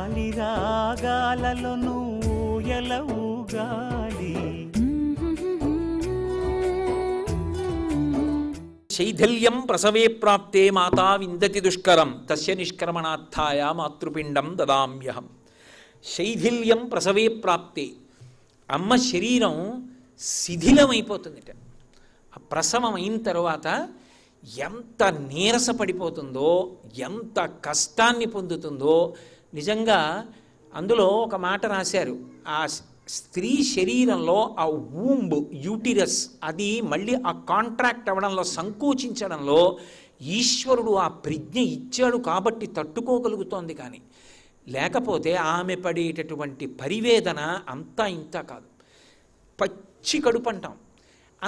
గాలి రాగాలలో నువ్వు ఎలా ఊగాలి శైథిల్యం ప్రసవే ప్రాప్తే మాతా విందతి దుష్కరం తస్య నిష్క్రమణార్థాయ మాతృపిండం దదామ్యహం శైథిల్యం ప్రసవే ప్రాప్తే అమ్మ శరీరం శిథిలమైపోతుందిట ఆ ప్రసవం అయిన తర్వాత ఎంత నీరసపడిపోతుందో ఎంత కష్టాన్ని పొందుతుందో నిజంగా అందులో ఒక మాట రాశారు ఆ స్త్రీ శరీరంలో ఆ ఊంబు యూటిరస్ అది మళ్ళీ ఆ కాంట్రాక్ట్ అవ్వడంలో సంకోచించడంలో ఈశ్వరుడు ఆ ప్రజ్ఞ ఇచ్చాడు కాబట్టి తట్టుకోగలుగుతోంది కానీ లేకపోతే ఆమె పడేటటువంటి పరివేదన అంతా ఇంత కాదు పచ్చి కడుపు అంటాం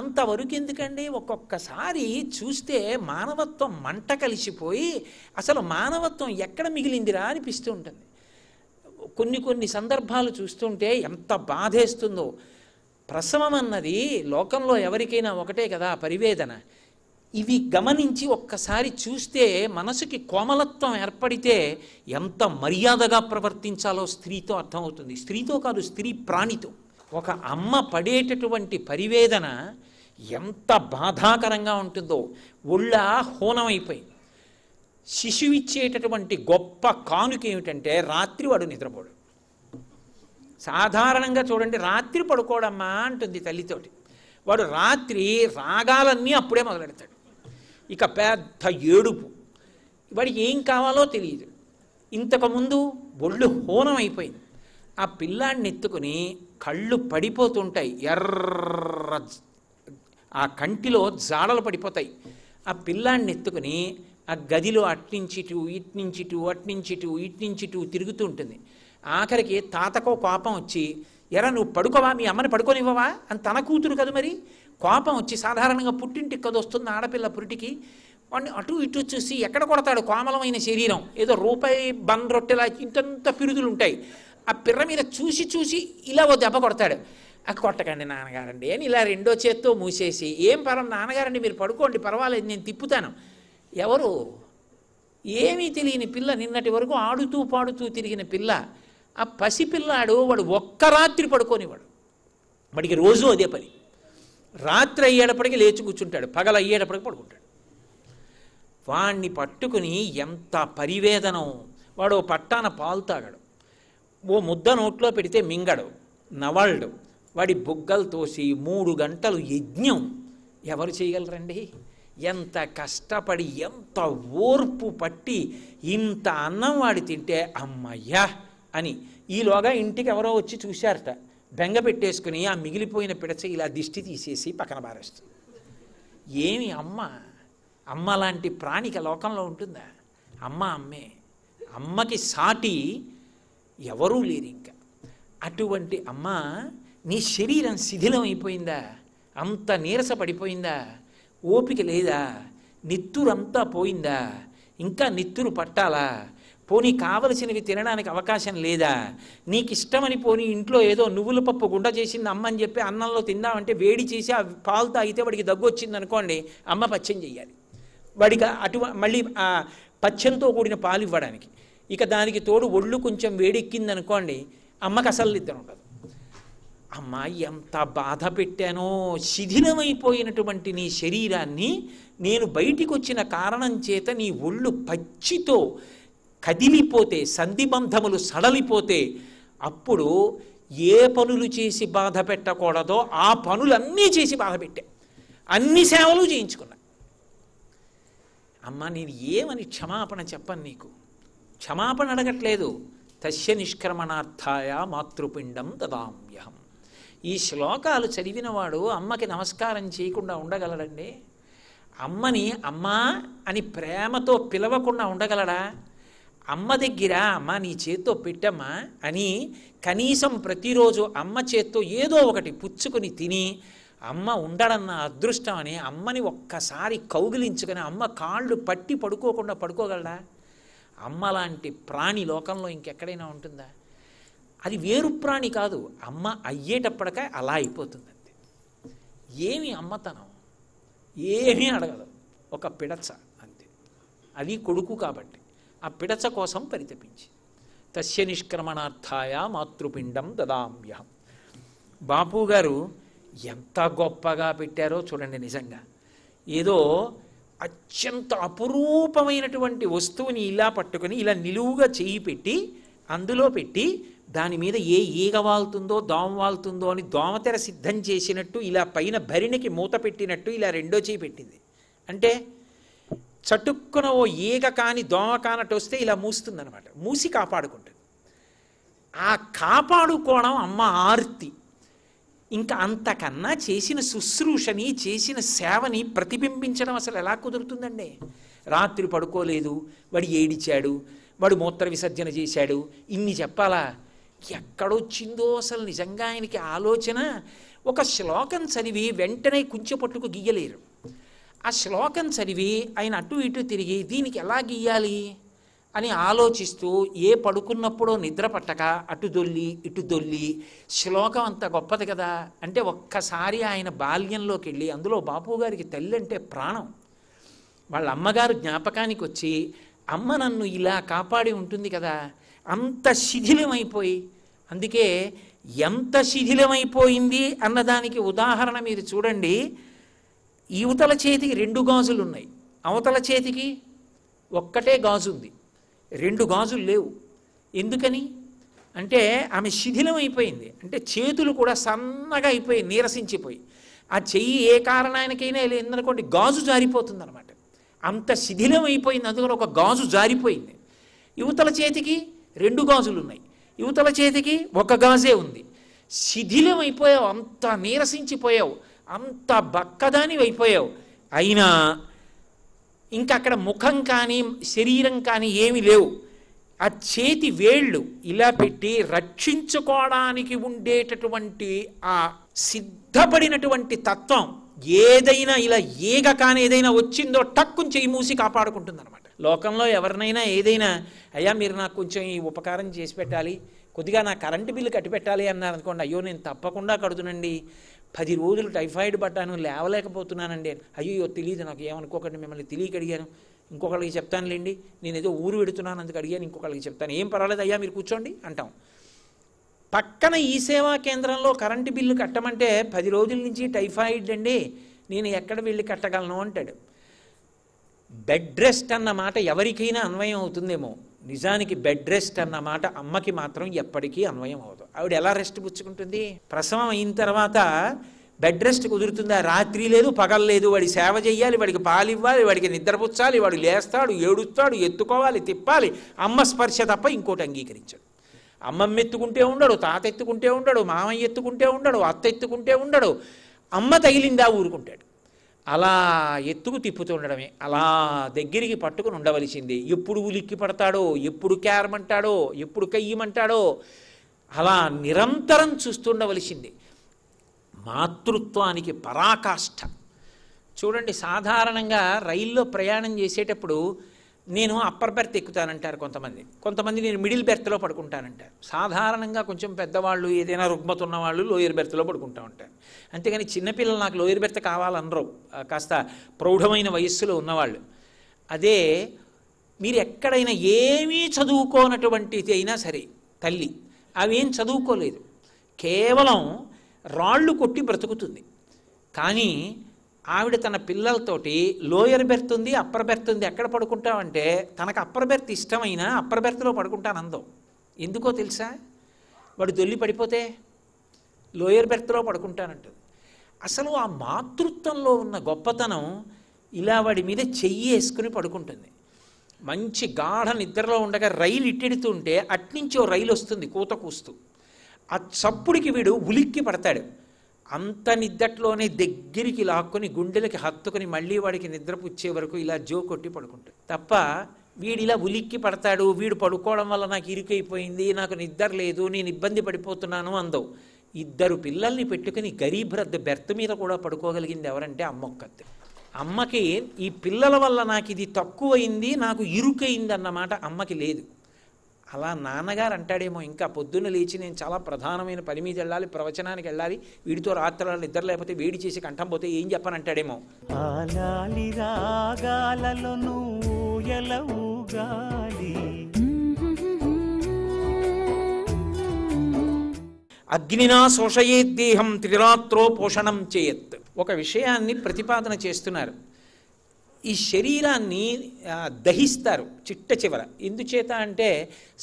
అంతవరకు ఎందుకండి ఒక్కొక్కసారి చూస్తే మానవత్వం మంట కలిసిపోయి అసలు మానవత్వం ఎక్కడ మిగిలిందిరా అనిపిస్తూ ఉంటుంది కొన్ని కొన్ని సందర్భాలు చూస్తుంటే ఎంత బాధేస్తుందో ప్రసవం అన్నది లోకంలో ఎవరికైనా ఒకటే కదా పరివేదన ఇవి గమనించి ఒక్కసారి చూస్తే మనసుకి కోమలత్వం ఏర్పడితే ఎంత మర్యాదగా ప్రవర్తించాలో స్త్రీతో అర్థమవుతుంది స్త్రీతో కాదు స్త్రీ ప్రాణితో ఒక అమ్మ పడేటటువంటి పరివేదన ఎంత బాధాకరంగా ఉంటుందో ఒళ్ళ శిశువు శిశువిచ్చేటటువంటి గొప్ప కానుక ఏమిటంటే రాత్రి వాడు నిద్రపోడు సాధారణంగా చూడండి రాత్రి పడుకోడమ్మా అంటుంది తల్లితోటి వాడు రాత్రి రాగాలన్నీ అప్పుడే మొదలెడతాడు ఇక పెద్ద ఏడుపు వాడికి ఏం కావాలో తెలియదు ఇంతకుముందు ఒళ్ళు హోనం అయిపోయింది ఆ పిల్లాడిని ఎత్తుకుని కళ్ళు పడిపోతుంటాయి ఎర్ర ఆ కంటిలో జాడలు పడిపోతాయి ఆ పిల్లాడిని ఎత్తుకుని ఆ గదిలో అట్నించిటు ఇట్నించిటు అట్నించిటు ఇట్నించిటు తిరుగుతూ ఉంటుంది ఆఖరికి తాతకో కోపం వచ్చి ఎరా నువ్వు పడుకోవా మీ అమ్మని పడుకోనివ్వవా అని తన కూతురు కదా మరి కోపం వచ్చి సాధారణంగా పుట్టింటికి కదా వస్తుంది ఆడపిల్ల పురిటికి వాడిని అటు ఇటు చూసి ఎక్కడ కొడతాడు కోమలమైన శరీరం ఏదో రూపాయి బన్ రొట్టెలా ఇంతంత పిరుదులు ఉంటాయి ఆ పిర్ర మీద చూసి చూసి ఇలా ఓ దెబ్బ కొడతాడు కొట్టకండి నాన్నగారండి అని ఇలా రెండో చేత్తో మూసేసి ఏం పరం నాన్నగారండి మీరు పడుకోండి పర్వాలేదు నేను తిప్పుతాను ఎవరు ఏమీ తెలియని పిల్ల నిన్నటి వరకు ఆడుతూ పాడుతూ తిరిగిన పిల్ల ఆ పసిపిల్లాడు వాడు ఒక్క రాత్రి పడుకోనివాడు వాడికి రోజు అదే పని రాత్రి అయ్యేటప్పటికి లేచి కూర్చుంటాడు పగలు అయ్యేటప్పటికి పడుకుంటాడు వాణ్ణి పట్టుకుని ఎంత పరివేదనం వాడు పట్టాన పాలు తాగాడు ఓ ముద్ద నోట్లో పెడితే మింగడు నవళ్ళు వాడి బుగ్గలు తోసి మూడు గంటలు యజ్ఞం ఎవరు చేయగలరండి ఎంత కష్టపడి ఎంత ఓర్పు పట్టి ఇంత అన్నం వాడి తింటే అమ్మయ్యా అని ఈలోగా ఇంటికి ఎవరో వచ్చి చూశారట బెంగ పెట్టేసుకుని ఆ మిగిలిపోయిన పిడచ ఇలా దిష్టి తీసేసి పక్కన బారేస్తుంది ఏమి అమ్మ అమ్మ లాంటి ప్రాణిక లోకంలో ఉంటుందా అమ్మ అమ్మే అమ్మకి సాటి ఎవరూ లేరు ఇంకా అటువంటి అమ్మ నీ శరీరం శిథిలం అయిపోయిందా అంత నీరస పడిపోయిందా ఓపిక లేదా నిత్తురంతా పోయిందా ఇంకా నిత్తురు పట్టాలా పోనీ కావలసినవి తినడానికి అవకాశం లేదా నీకు ఇష్టమని పోనీ ఇంట్లో ఏదో నువ్వుల పప్పు గుండ చేసింది అమ్మ అని చెప్పి అన్నంలో తిందామంటే వేడి చేసి ఆ పాలు తాగితే వాడికి దగ్గు వచ్చింది అనుకోండి అమ్మ పచ్చం చెయ్యాలి వాడికి అటు మళ్ళీ పచ్చంతో కూడిన పాలు ఇవ్వడానికి ఇక దానికి తోడు ఒళ్ళు కొంచెం వేడెక్కింది అనుకోండి అమ్మకి అసలు నిద్ర ఉండదు అమ్మ ఎంత బాధ పెట్టానో శిథిలమైపోయినటువంటి నీ శరీరాన్ని నేను బయటికి వచ్చిన కారణం చేత నీ ఒళ్ళు పచ్చితో కదిలిపోతే సంధిబంధములు సడలిపోతే అప్పుడు ఏ పనులు చేసి బాధ పెట్టకూడదో ఆ పనులన్నీ చేసి బాధ పెట్టా అన్ని సేవలు చేయించుకున్నా అమ్మ నేను ఏమని క్షమాపణ చెప్పను నీకు క్షమాపణ అడగట్లేదు తస్య నిష్క్రమణార్థాయ మాతృపిండం దదామ్యహం ఈ శ్లోకాలు చదివినవాడు అమ్మకి నమస్కారం చేయకుండా ఉండగలడండి అమ్మని అమ్మా అని ప్రేమతో పిలవకుండా ఉండగలడా అమ్మ దగ్గర అమ్మ నీ చేత్తో పెట్టమ్మా అని కనీసం ప్రతిరోజు అమ్మ చేత్తో ఏదో ఒకటి పుచ్చుకుని తిని అమ్మ ఉండడన్న అదృష్టం అని అమ్మని ఒక్కసారి కౌగిలించుకుని అమ్మ కాళ్ళు పట్టి పడుకోకుండా పడుకోగలడా అమ్మ లాంటి ప్రాణి లోకంలో ఇంకెక్కడైనా ఉంటుందా అది వేరు ప్రాణి కాదు అమ్మ అయ్యేటప్పటికే అలా అయిపోతుంది అంతే ఏమి అమ్మతనం ఏమీ అడగదు ఒక పిడచ అంతే అది కొడుకు కాబట్టి ఆ పిడచ కోసం పరితపించి తస్య నిష్క్రమణార్థాయ మాతృపిండం దదామ్యహం బాపు గారు ఎంత గొప్పగా పెట్టారో చూడండి నిజంగా ఏదో అత్యంత అపురూపమైనటువంటి వస్తువుని ఇలా పట్టుకొని ఇలా నిలువుగా చేయి పెట్టి అందులో పెట్టి దాని మీద ఏ ఈగ వాళ్తుందో దోమ వాళ్తుందో అని దోమతెర సిద్ధం చేసినట్టు ఇలా పైన భరిణికి మూత పెట్టినట్టు ఇలా రెండో చేయి పెట్టింది అంటే చటుక్కున ఓ ఈగ కాని దోమ కానట్టు వస్తే ఇలా మూస్తుందనమాట మూసి కాపాడుకుంటుంది ఆ కాపాడుకోవడం అమ్మ ఆర్తి ఇంకా అంతకన్నా చేసిన శుశ్రూషని చేసిన సేవని ప్రతిబింబించడం అసలు ఎలా కుదురుతుందండి రాత్రి పడుకోలేదు వాడు ఏడిచాడు వాడు మూత్ర విసర్జన చేశాడు ఇన్ని చెప్పాలా ఎక్కడొచ్చిందో అసలు నిజంగా ఆయనకి ఆలోచన ఒక శ్లోకం చదివి వెంటనే పట్టుకు గీయలేరు ఆ శ్లోకం చదివి ఆయన అటు ఇటు తిరిగి దీనికి ఎలా గీయాలి అని ఆలోచిస్తూ ఏ పడుకున్నప్పుడో నిద్ర పట్టక అటు దొల్లి ఇటు దొల్లి శ్లోకం అంత గొప్పది కదా అంటే ఒక్కసారి ఆయన బాల్యంలోకి వెళ్ళి అందులో బాపు గారికి తల్లి అంటే ప్రాణం వాళ్ళ అమ్మగారు జ్ఞాపకానికి వచ్చి అమ్మ నన్ను ఇలా కాపాడి ఉంటుంది కదా అంత శిథిలమైపోయి అందుకే ఎంత శిథిలమైపోయింది అన్నదానికి ఉదాహరణ మీరు చూడండి ఇవతల చేతికి రెండు గాజులు ఉన్నాయి అవతల చేతికి ఒక్కటే గాజు ఉంది రెండు గాజులు లేవు ఎందుకని అంటే ఆమె శిథిలం అయిపోయింది అంటే చేతులు కూడా సన్నగా అయిపోయి నీరసించిపోయి ఆ చెయ్యి ఏ కారణానికైనా లేదనుకోండి గాజు జారిపోతుంది అనమాట అంత శిథిలం అయిపోయింది అందుకని ఒక గాజు జారిపోయింది యువతల చేతికి రెండు గాజులు ఉన్నాయి యువతల చేతికి ఒక గాజే ఉంది శిథిలం అయిపోయావు అంత నీరసించిపోయావు అంత బక్కదాని అయిపోయావు అయినా ఇంకా అక్కడ ముఖం కానీ శరీరం కానీ ఏమి లేవు ఆ చేతి వేళ్ళు ఇలా పెట్టి రక్షించుకోవడానికి ఉండేటటువంటి ఆ సిద్ధపడినటువంటి తత్వం ఏదైనా ఇలా ఏగ కానీ ఏదైనా వచ్చిందో టక్కు చేయి మూసి అనమాట లోకంలో ఎవరినైనా ఏదైనా అయ్యా మీరు నాకు కొంచెం ఈ ఉపకారం చేసి పెట్టాలి కొద్దిగా నా కరెంటు బిల్లు కట్టి పెట్టాలి అన్నారు అనుకోండి అయ్యో నేను తప్పకుండా కడుతునండి పది రోజులు టైఫాయిడ్ పట్టాను లేవలేకపోతున్నానండి అయ్యో తెలియదు నాకు ఏమనుకోకండి మిమ్మల్ని తెలియక అడిగాను ఇంకొకళ్ళకి చెప్తానులేండి నేను ఏదో ఊరు పెడుతున్నాను అందుకు అడిగాను ఇంకొకళ్ళకి చెప్తాను ఏం పర్వాలేదు అయ్యా మీరు కూర్చోండి అంటాం పక్కన ఈ సేవా కేంద్రంలో కరెంటు బిల్లు కట్టమంటే పది రోజుల నుంచి టైఫాయిడ్ అండి నేను ఎక్కడ వెళ్ళి కట్టగలను అంటాడు బెడ్ రెస్ట్ అన్న మాట ఎవరికైనా అన్వయం అవుతుందేమో నిజానికి బెడ్ రెస్ట్ అన్నమాట అమ్మకి మాత్రం ఎప్పటికీ అన్వయం అవదు ఆవిడ ఎలా రెస్ట్ పుచ్చుకుంటుంది ప్రసవం అయిన తర్వాత బెడ్ రెస్ట్ కుదురుతుందా రాత్రి లేదు పగలు లేదు వాడి సేవ చేయాలి వాడికి పాలు ఇవ్వాలి వాడికి నిద్రపుచ్చాలి వాడు లేస్తాడు ఏడుస్తాడు ఎత్తుకోవాలి తిప్పాలి అమ్మ స్పర్శ తప్ప ఇంకోటి అంగీకరించాడు అమ్మమ్మ ఎత్తుకుంటే ఉండడు తాత ఎత్తుకుంటే ఉండడు మామయ్య ఎత్తుకుంటే ఉండడు అత్త ఎత్తుకుంటే ఉండడు అమ్మ తగిలిందా ఊరుకుంటాడు అలా ఎత్తుకు తిప్పుతుండడమే అలా దగ్గరికి పట్టుకుని ఉండవలసింది ఎప్పుడు ఉలిక్కి పడతాడో ఎప్పుడు క్యారమంటాడో ఎప్పుడు కయ్యమంటాడో అలా నిరంతరం చూస్తుండవలసింది మాతృత్వానికి పరాకాష్ఠ చూడండి సాధారణంగా రైల్లో ప్రయాణం చేసేటప్పుడు నేను అప్పర్ బెర్త్ ఎక్కుతానంటారు కొంతమంది కొంతమంది నేను మిడిల్ బెర్త్లో పడుకుంటానంటారు సాధారణంగా కొంచెం పెద్దవాళ్ళు ఏదైనా రుగ్మత ఉన్నవాళ్ళు లోయర్ బెర్త్లో పడుకుంటూ ఉంటారు అంతేగాని చిన్నపిల్లలు నాకు లోయర్ బెర్త్ కావాలనరు కాస్త ప్రౌఢమైన వయస్సులో ఉన్నవాళ్ళు అదే మీరు ఎక్కడైనా ఏమీ చదువుకోనటువంటిది అయినా సరే తల్లి అవేం చదువుకోలేదు కేవలం రాళ్ళు కొట్టి బ్రతుకుతుంది కానీ ఆవిడ తన పిల్లలతోటి లోయర్ బెర్త్ ఉంది అప్పర్ బెర్త్ ఉంది ఎక్కడ పడుకుంటామంటే తనకు అప్పర్ బెర్త్ ఇష్టమైనా అప్పర్ బెర్త్లో పడుకుంటాను అందం ఎందుకో తెలుసా వాడు దొల్లి పడిపోతే లోయర్ బెర్త్లో పడుకుంటానంటుంది అసలు ఆ మాతృత్వంలో ఉన్న గొప్పతనం ఇలా వాడి మీద చెయ్యి వేసుకుని పడుకుంటుంది మంచి గాఢ నిద్రలో ఉండగా రైలు ఇట్టెడుతుంటే అట్నుంచి ఓ రైలు వస్తుంది కూత కూస్తూ ఆ చప్పుడికి వీడు ఉలిక్కి పడతాడు అంత నిద్దట్లోనే దగ్గరికి లాక్కొని గుండెలకి హత్తుకొని మళ్ళీ వాడికి నిద్రపుచ్చే వరకు ఇలా జో కొట్టి పడుకుంటాడు తప్ప వీడిలా ఉలిక్కి పడతాడు వీడు పడుకోవడం వల్ల నాకు ఇరుకైపోయింది నాకు నిద్ర లేదు నేను ఇబ్బంది పడిపోతున్నాను అందవు ఇద్దరు పిల్లల్ని పెట్టుకుని గరీబ్ బెర్త్ మీద కూడా పడుకోగలిగింది ఎవరంటే అమ్మొక్కత్తే అమ్మకి ఈ పిల్లల వల్ల నాకు ఇది తక్కువైంది నాకు ఇరుకైంది అన్నమాట అమ్మకి లేదు అలా నాన్నగారు అంటాడేమో ఇంకా పొద్దున్న లేచి నేను చాలా ప్రధానమైన పని మీద వెళ్ళాలి ప్రవచనానికి వెళ్ళాలి వీడితో రాత్రి నిద్ర లేకపోతే వేడి చేసి కంఠం పోతే ఏం చెప్పని అంటాడేమో అగ్నినా దేహం త్రిరాత్రో పోషణం చేయత్ ఒక విషయాన్ని ప్రతిపాదన చేస్తున్నారు ఈ శరీరాన్ని దహిస్తారు చిట్ట చివర ఎందుచేత అంటే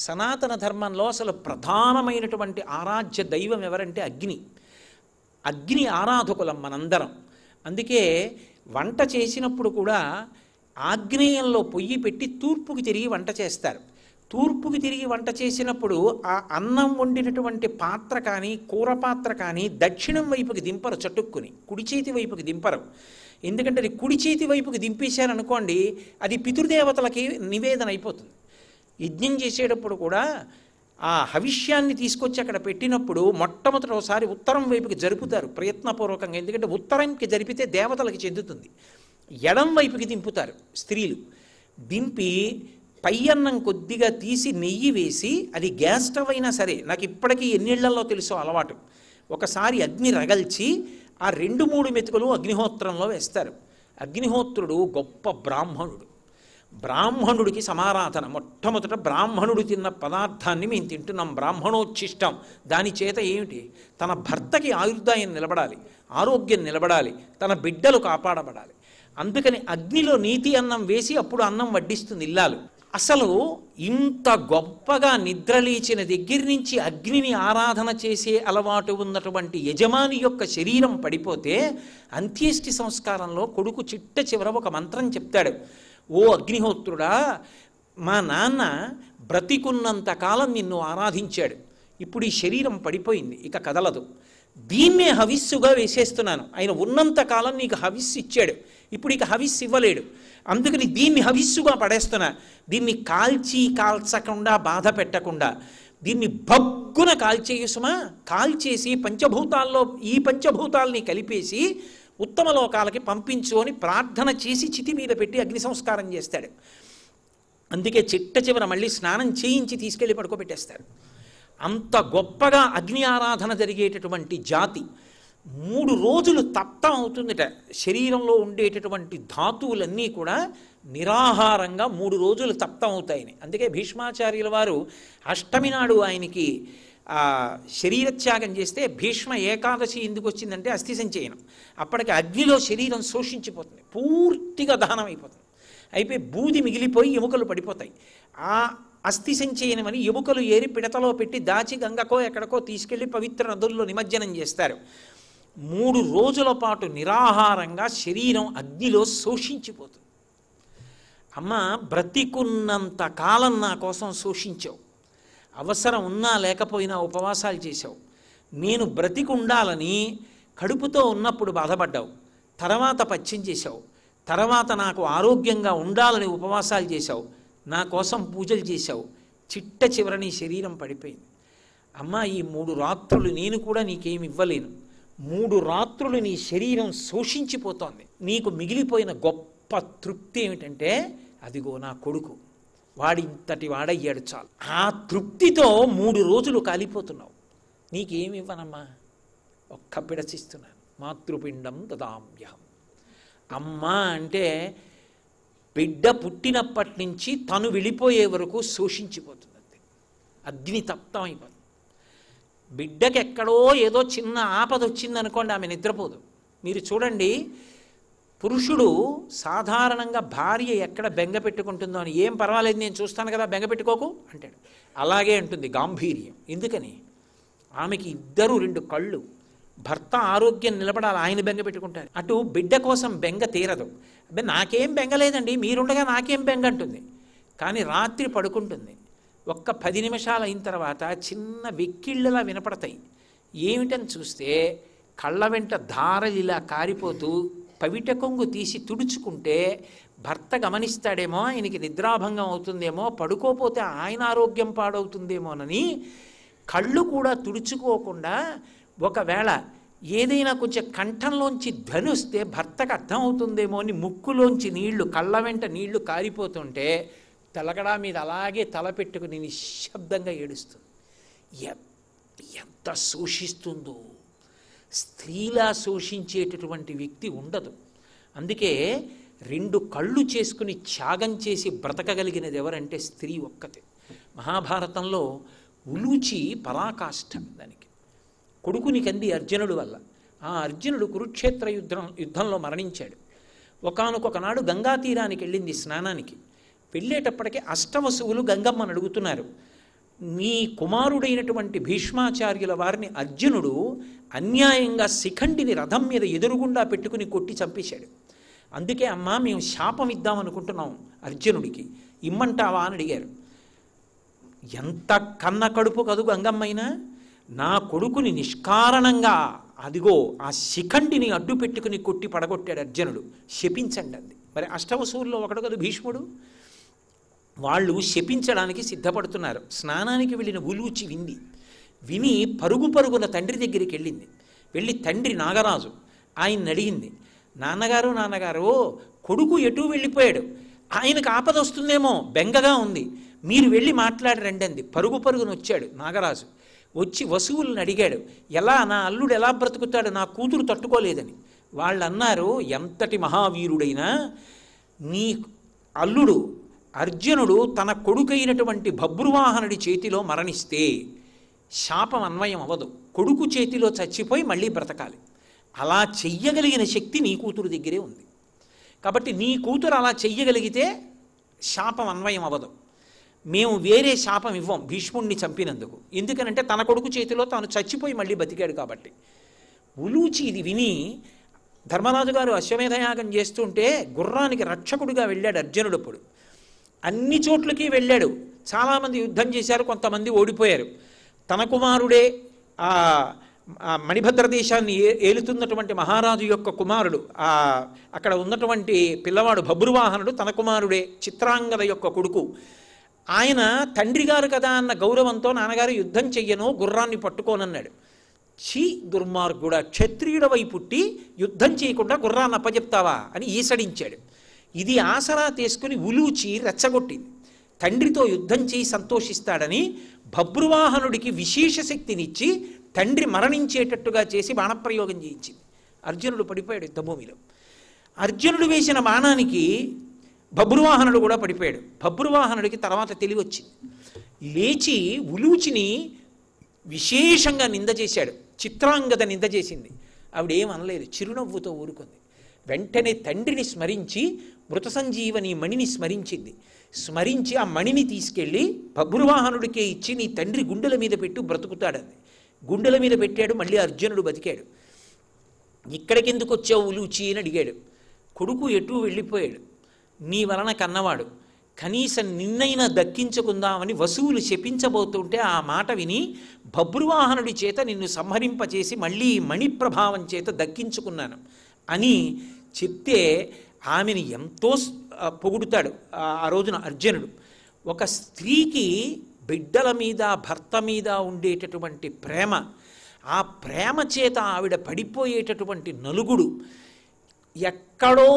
సనాతన ధర్మంలో అసలు ప్రధానమైనటువంటి ఆరాధ్య దైవం ఎవరంటే అగ్ని అగ్ని ఆరాధకులం మనందరం అందుకే వంట చేసినప్పుడు కూడా ఆగ్నేయంలో పొయ్యి పెట్టి తూర్పుకి తిరిగి వంట చేస్తారు తూర్పుకి తిరిగి వంట చేసినప్పుడు ఆ అన్నం వండినటువంటి పాత్ర కానీ కూర పాత్ర కానీ దక్షిణం వైపుకి దింపరు చటుక్కుని కుడి చేతి వైపుకి దింపరు ఎందుకంటే అది కుడి చేతి వైపుకి దింపేశారనుకోండి అది పితృదేవతలకి నివేదన అయిపోతుంది యజ్ఞం చేసేటప్పుడు కూడా ఆ హవిష్యాన్ని తీసుకొచ్చి అక్కడ పెట్టినప్పుడు మొట్టమొదటి ఒకసారి ఉత్తరం వైపుకి జరుపుతారు ప్రయత్నపూర్వకంగా ఎందుకంటే ఉత్తరంకి జరిపితే దేవతలకి చెందుతుంది ఎడం వైపుకి దింపుతారు స్త్రీలు దింపి పై అన్నం కొద్దిగా తీసి నెయ్యి వేసి అది గ్యాస్ స్టవ్ అయినా సరే నాకు ఇప్పటికీ ఎన్నిళ్లలో తెలుసో అలవాటు ఒకసారి అగ్ని రగల్చి ఆ రెండు మూడు మెతుకులు అగ్నిహోత్రంలో వేస్తారు అగ్నిహోత్రుడు గొప్ప బ్రాహ్మణుడు బ్రాహ్మణుడికి సమారాధన మొట్టమొదట బ్రాహ్మణుడు తిన్న పదార్థాన్ని మేము తింటున్నాం బ్రాహ్మణోచ్చిష్టం దాని చేత ఏమిటి తన భర్తకి ఆయుర్దాయం నిలబడాలి ఆరోగ్యం నిలబడాలి తన బిడ్డలు కాపాడబడాలి అందుకని అగ్నిలో నీతి అన్నం వేసి అప్పుడు అన్నం వడ్డిస్తుంది ఇల్లాలు అసలు ఇంత గొప్పగా నిద్రలేచిన దగ్గర నుంచి అగ్నిని ఆరాధన చేసే అలవాటు ఉన్నటువంటి యజమాని యొక్క శరీరం పడిపోతే అంత్యేష్టి సంస్కారంలో కొడుకు చిట్ట చివర ఒక మంత్రం చెప్తాడు ఓ అగ్నిహోత్రుడా మా నాన్న బ్రతికున్నంత కాలం నిన్ను ఆరాధించాడు ఇప్పుడు ఈ శరీరం పడిపోయింది ఇక కదలదు దీన్నే హవిస్సుగా వేసేస్తున్నాను ఆయన ఉన్నంతకాలం నీకు హవిస్సు ఇచ్చాడు ఇప్పుడు ఇక హవిస్సు ఇవ్వలేడు అందుకని దీన్ని హవిస్సుగా పడేస్తున్నా దీన్ని కాల్చి కాల్చకుండా బాధ పెట్టకుండా దీన్ని భగ్గున కాల్చేయుసుమా కాల్చేసి పంచభూతాల్లో ఈ పంచభూతాల్ని కలిపేసి ఉత్తమ లోకాలకి పంపించు అని ప్రార్థన చేసి చితి మీద పెట్టి అగ్ని సంస్కారం చేస్తాడు అందుకే చిట్ట చివర మళ్ళీ స్నానం చేయించి తీసుకెళ్ళి పడుకోబెట్టేస్తారు అంత గొప్పగా అగ్ని ఆరాధన జరిగేటటువంటి జాతి మూడు రోజులు తప్తం అవుతుందిట శరీరంలో ఉండేటటువంటి ధాతువులన్నీ కూడా నిరాహారంగా మూడు రోజులు తప్తం అవుతాయని అందుకే భీష్మాచార్యుల వారు అష్టమి నాడు ఆయనకి శరీరత్యాగం చేస్తే భీష్మ ఏకాదశి ఎందుకు వచ్చిందంటే అస్థి సంచయనం అప్పటికి అగ్నిలో శరీరం శోషించిపోతుంది పూర్తిగా దహనం అయిపోతుంది అయిపోయి బూది మిగిలిపోయి ఎముకలు పడిపోతాయి ఆ అస్థి సంచయనమని ఎముకలు ఏరి పిడతలో పెట్టి దాచి గంగకో ఎక్కడికో తీసుకెళ్లి పవిత్ర నదుల్లో నిమజ్జనం చేస్తారు మూడు రోజుల పాటు నిరాహారంగా శరీరం అగ్నిలో శోషించిపోతుంది అమ్మ బ్రతికున్నంత కాలం నా కోసం శోషించావు అవసరం ఉన్నా లేకపోయినా ఉపవాసాలు చేశావు నేను బ్రతికుండాలని కడుపుతో ఉన్నప్పుడు బాధపడ్డావు తర్వాత పచ్చం చేశావు తర్వాత నాకు ఆరోగ్యంగా ఉండాలని ఉపవాసాలు చేశావు నా కోసం పూజలు చేశావు చిట్ట చివరని శరీరం పడిపోయింది అమ్మ ఈ మూడు రాత్రులు నేను కూడా నీకేమి ఇవ్వలేను మూడు రాత్రులు నీ శరీరం శోషించిపోతోంది నీకు మిగిలిపోయిన గొప్ప తృప్తి ఏమిటంటే అదిగో నా కొడుకు వాడింతటి వాడయ్యాడు చాలు ఆ తృప్తితో మూడు రోజులు కాలిపోతున్నావు నీకేమి ఇవ్వనమ్మా ఒక్క పిడచిస్తున్నాను మాతృపిండం దదామ్యహం అమ్మ అంటే బిడ్డ పుట్టినప్పటి నుంచి తను వెళ్ళిపోయే వరకు శోషించిపోతుంది అగ్ని తప్తం అయిపోతుంది బిడ్డకి ఎక్కడో ఏదో చిన్న ఆపద వచ్చిందనుకోండి ఆమె నిద్రపోదు మీరు చూడండి పురుషుడు సాధారణంగా భార్య ఎక్కడ బెంగ పెట్టుకుంటుందో అని ఏం పర్వాలేదు నేను చూస్తాను కదా బెంగ పెట్టుకోకు అంటాడు అలాగే ఉంటుంది గాంభీర్యం ఎందుకని ఆమెకి ఇద్దరు రెండు కళ్ళు భర్త ఆరోగ్యం నిలబడాలి ఆయన బెంగ పెట్టుకుంటారు అటు బిడ్డ కోసం బెంగ తీరదు అంటే నాకేం బెంగ లేదండి మీరుండగా నాకేం బెంగ అంటుంది కానీ రాత్రి పడుకుంటుంది ఒక్క పది నిమిషాలు అయిన తర్వాత చిన్న వెక్కిళ్ళలా వినపడతాయి ఏమిటని చూస్తే కళ్ళ వెంట ధారలిలా కారిపోతూ పవిట కొంగు తీసి తుడుచుకుంటే భర్త గమనిస్తాడేమో ఆయనకి నిద్రాభంగం అవుతుందేమో పడుకోపోతే ఆయన ఆరోగ్యం పాడవుతుందేమోనని కళ్ళు కూడా తుడుచుకోకుండా ఒకవేళ ఏదైనా కొంచెం కంఠంలోంచి ధనుస్తే భర్తకు అర్థమవుతుందేమో అని ముక్కులోంచి నీళ్లు కళ్ళ వెంట నీళ్లు కారిపోతుంటే తెలగడా మీద అలాగే తలపెట్టుకుని నిశ్శబ్దంగా ఏడుస్తుంది ఎంత శోషిస్తుందో స్త్రీలా శోషించేటటువంటి వ్యక్తి ఉండదు అందుకే రెండు కళ్ళు చేసుకుని త్యాగం చేసి బ్రతకగలిగినది ఎవరంటే స్త్రీ ఒక్కతే మహాభారతంలో ఉలూచి పరాకాష్ఠ దానికి కొడుకుని కంది అర్జునుడు వల్ల ఆ అర్జునుడు కురుక్షేత్ర యుద్ధం యుద్ధంలో మరణించాడు ఒకనొకనాడు గంగా తీరానికి వెళ్ళింది స్నానానికి వెళ్ళేటప్పటికే అష్టవశువులు గంగమ్మను అడుగుతున్నారు నీ కుమారుడైనటువంటి భీష్మాచార్యుల వారిని అర్జునుడు అన్యాయంగా శిఖండిని రథం మీద ఎదురుగుండా పెట్టుకుని కొట్టి చంపేశాడు అందుకే అమ్మ మేము శాపం ఇద్దామనుకుంటున్నాం అర్జునుడికి ఇమ్మంటావా అని అడిగారు ఎంత కన్న కడుపు కదు గంగమ్మైనా నా కొడుకుని నిష్కారణంగా అదిగో ఆ శిఖండిని అడ్డు పెట్టుకుని కొట్టి పడగొట్టాడు అర్జునుడు శపించండి అంది మరి అష్టవశువుల్లో ఒకడు కదా భీష్ముడు వాళ్ళు శపించడానికి సిద్ధపడుతున్నారు స్నానానికి వెళ్ళిన ఉలూచి వింది విని పరుగు పరుగున తండ్రి దగ్గరికి వెళ్ళింది వెళ్ళి తండ్రి నాగరాజు ఆయన్ని అడిగింది నాన్నగారు నాన్నగారు కొడుకు ఎటు వెళ్ళిపోయాడు ఆయనకు ఆపద వస్తుందేమో బెంగగా ఉంది మీరు వెళ్ళి మాట్లాడరండి అంది పరుగు పరుగున వచ్చాడు నాగరాజు వచ్చి వసువులను అడిగాడు ఎలా నా అల్లుడు ఎలా బ్రతుకుతాడు నా కూతురు తట్టుకోలేదని వాళ్ళు అన్నారు ఎంతటి మహావీరుడైనా నీ అల్లుడు అర్జునుడు తన కొడుకైనటువంటి భబ్రువాహనుడి చేతిలో మరణిస్తే శాపం అన్వయం అవ్వదు కొడుకు చేతిలో చచ్చిపోయి మళ్ళీ బ్రతకాలి అలా చెయ్యగలిగిన శక్తి నీ కూతురు దగ్గరే ఉంది కాబట్టి నీ కూతురు అలా చెయ్యగలిగితే శాపం అన్వయం అవ్వదు మేము వేరే శాపం ఇవ్వం భీష్ముణ్ణి చంపినందుకు ఎందుకనంటే తన కొడుకు చేతిలో తాను చచ్చిపోయి మళ్ళీ బతికాడు కాబట్టి ఉలూచి ఇది విని ధర్మరాజు గారు అశ్వమేధయాగం చేస్తుంటే గుర్రానికి రక్షకుడిగా వెళ్ళాడు అర్జునుడు అప్పుడు అన్ని చోట్లకి వెళ్ళాడు చాలామంది యుద్ధం చేశారు కొంతమంది ఓడిపోయారు తన కుమారుడే ఆ మణిభద్ర దేశాన్ని ఏలుతున్నటువంటి మహారాజు యొక్క కుమారుడు ఆ అక్కడ ఉన్నటువంటి పిల్లవాడు భబ్రువాహనుడు తన కుమారుడే చిత్రాంగద యొక్క కొడుకు ఆయన తండ్రి గారు కదా అన్న గౌరవంతో నాన్నగారు యుద్ధం చెయ్యను గుర్రాన్ని పట్టుకోనన్నాడు చి దుర్మార్గుడ క్షత్రియుడవై పుట్టి యుద్ధం చేయకుండా గుర్రాన్ని అప్పజెప్తావా అని ఈసడించాడు ఇది ఆసరా తీసుకుని ఉలూచి రెచ్చగొట్టింది తండ్రితో యుద్ధం చేయి సంతోషిస్తాడని భబ్రువాహనుడికి విశేష శక్తినిచ్చి తండ్రి మరణించేటట్టుగా చేసి బాణప్రయోగం చేయించింది అర్జునుడు పడిపోయాడు యుద్ధభూమిలో అర్జునుడు వేసిన బాణానికి భబ్రువాహనుడు కూడా పడిపోయాడు భబ్రువాహనుడికి తర్వాత తెలివి వచ్చింది లేచి ఉలూచిని విశేషంగా నింద చేశాడు చిత్రాంగత నింద చేసింది ఆవిడేమనలేదు చిరునవ్వుతో ఊరుకుంది వెంటనే తండ్రిని స్మరించి మృత సంజీవని మణిని స్మరించింది స్మరించి ఆ మణిని తీసుకెళ్ళి బభ్రువాహనుడికే ఇచ్చి నీ తండ్రి గుండెల మీద పెట్టు బ్రతుకుతాడని గుండెల మీద పెట్టాడు మళ్ళీ అర్జునుడు బతికాడు ఇక్కడికెందుకు వచ్చావు ఉలూచి అని అడిగాడు కొడుకు ఎటు వెళ్ళిపోయాడు నీ వలన కన్నవాడు కనీసం నిన్నైనా దక్కించుకుందామని వసువులు శపించబోతుంటే ఆ మాట విని భబ్రువాహనుడి చేత నిన్ను సంహరింపచేసి మళ్ళీ మణిప్రభావం చేత దక్కించుకున్నాను అని చెప్తే ఆమెను ఎంతో పొగుడుతాడు ఆ రోజున అర్జునుడు ఒక స్త్రీకి బిడ్డల మీద భర్త మీద ఉండేటటువంటి ప్రేమ ఆ ప్రేమ చేత ఆవిడ పడిపోయేటటువంటి నలుగుడు ఎక్కడో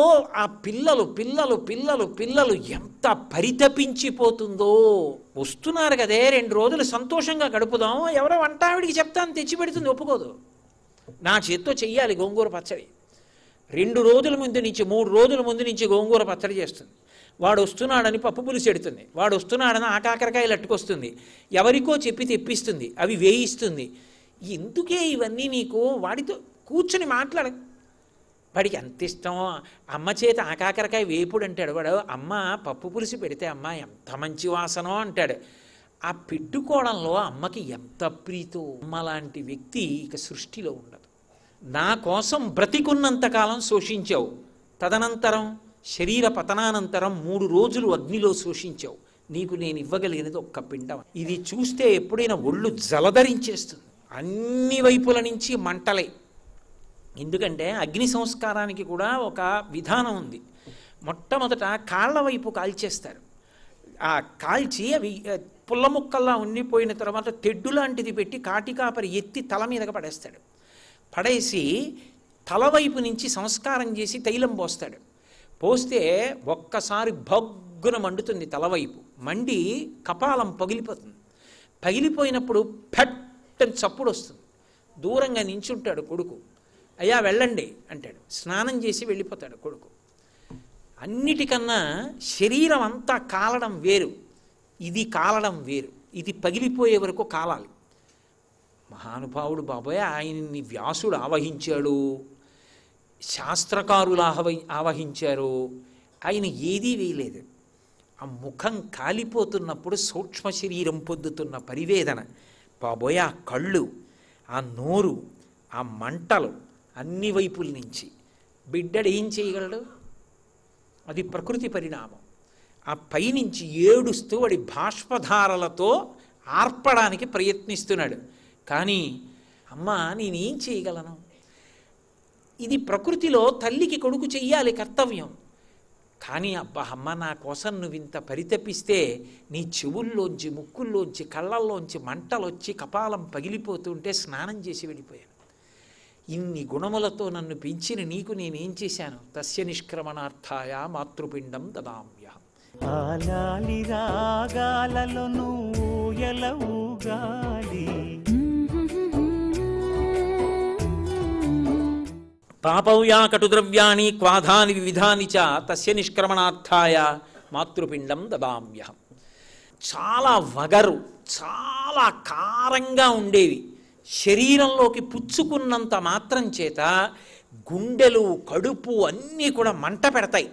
ఆ పిల్లలు పిల్లలు పిల్లలు పిల్లలు ఎంత పరితపించిపోతుందో వస్తున్నారు కదే రెండు రోజులు సంతోషంగా గడుపుదాం ఎవరో వంట ఆవిడికి చెప్తాను తెచ్చి పెడుతుంది ఒప్పుకోదు నా చేత్తో చెయ్యాలి గోంగూర పచ్చడి రెండు రోజుల ముందు నుంచి మూడు రోజుల ముందు నుంచి గోంగూర పచ్చడి చేస్తుంది వాడు వస్తున్నాడని పప్పు పులుసు ఎడుతుంది వాడు వస్తున్నాడని ఆకాకరకాయలు అట్టుకొస్తుంది ఎవరికో చెప్పి తెప్పిస్తుంది అవి వేయిస్తుంది ఎందుకే ఇవన్నీ నీకు వాడితో కూర్చుని మాట్లాడ వాడికి ఎంత ఇష్టం అమ్మ చేత ఆకాకరకాయ వేపుడు అంటాడు వాడు అమ్మ పప్పు పులుసు పెడితే అమ్మ ఎంత మంచి వాసనో అంటాడు ఆ పెట్టుకోవడంలో అమ్మకి ఎంత ప్రీతో అమ్మ లాంటి వ్యక్తి ఇక సృష్టిలో ఉండదు నా కోసం బ్రతికున్నంతకాలం శోషించావు తదనంతరం శరీర పతనానంతరం మూడు రోజులు అగ్నిలో శోషించావు నీకు నేను ఇవ్వగలిగినది ఒక్క పిండం ఇది చూస్తే ఎప్పుడైనా ఒళ్ళు జలధరించేస్తుంది అన్ని వైపుల నుంచి మంటలే ఎందుకంటే అగ్ని సంస్కారానికి కూడా ఒక విధానం ఉంది మొట్టమొదట కాళ్ళ వైపు కాల్చేస్తారు ఆ కాల్చి అవి పుల్ల ముక్కల్లా ఉండిపోయిన తర్వాత తెడ్డు లాంటిది పెట్టి కాటికాపరి ఎత్తి తల మీదగా పడేస్తాడు పడేసి తలవైపు నుంచి సంస్కారం చేసి తైలం పోస్తాడు పోస్తే ఒక్కసారి భగ్గున మండుతుంది తలవైపు మండి కపాలం పగిలిపోతుంది పగిలిపోయినప్పుడు ఫట్ అని చప్పుడు వస్తుంది దూరంగా నించుంటాడు కొడుకు అయ్యా వెళ్ళండి అంటాడు స్నానం చేసి వెళ్ళిపోతాడు కొడుకు అన్నిటికన్నా శరీరం అంతా కాలడం వేరు ఇది కాలడం వేరు ఇది పగిలిపోయే వరకు కాలాలి మహానుభావుడు బాబోయ్ ఆయన్ని వ్యాసుడు ఆవహించాడు శాస్త్రకారులు ఆహవై ఆవహించారు ఆయన ఏదీ వేయలేదు ఆ ముఖం కాలిపోతున్నప్పుడు సూక్ష్మ శరీరం పొందుతున్న పరివేదన బాబోయ్ ఆ కళ్ళు ఆ నోరు ఆ మంటలు అన్ని వైపుల నుంచి బిడ్డడు ఏం చేయగలడు అది ప్రకృతి పరిణామం ఆ పైనుంచి ఏడుస్తూ వాడి బాష్పధారలతో ఆర్పడానికి ప్రయత్నిస్తున్నాడు కానీ అమ్మ నేనేం చేయగలను ఇది ప్రకృతిలో తల్లికి కొడుకు చెయ్యాలి కర్తవ్యం కానీ అబ్బా అమ్మ నా కోసం నువ్వు ఇంత పరితపిస్తే నీ చెవుల్లోంచి ముక్కుల్లోంచి కళ్ళల్లోంచి మంటలొచ్చి కపాలం పగిలిపోతుంటే స్నానం చేసి వెళ్ళిపోయాను ఇన్ని గుణములతో నన్ను పెంచిన నీకు నేనేం చేశాను తస్య నిష్క్రమణార్థాయ మాతృపిండం దదామ్యాలి రాగాలలో నువ్వు పాపవ్యా కటుద్రవ్యాణి క్వాధాని వివిధాని చ తస్య నిష్క్రమణార్థాయ మాతృపిండం దదామ్యహం చాలా వగరు చాలా కారంగా ఉండేవి శరీరంలోకి పుచ్చుకున్నంత మాత్రం చేత గుండెలు కడుపు అన్నీ కూడా మంట పెడతాయి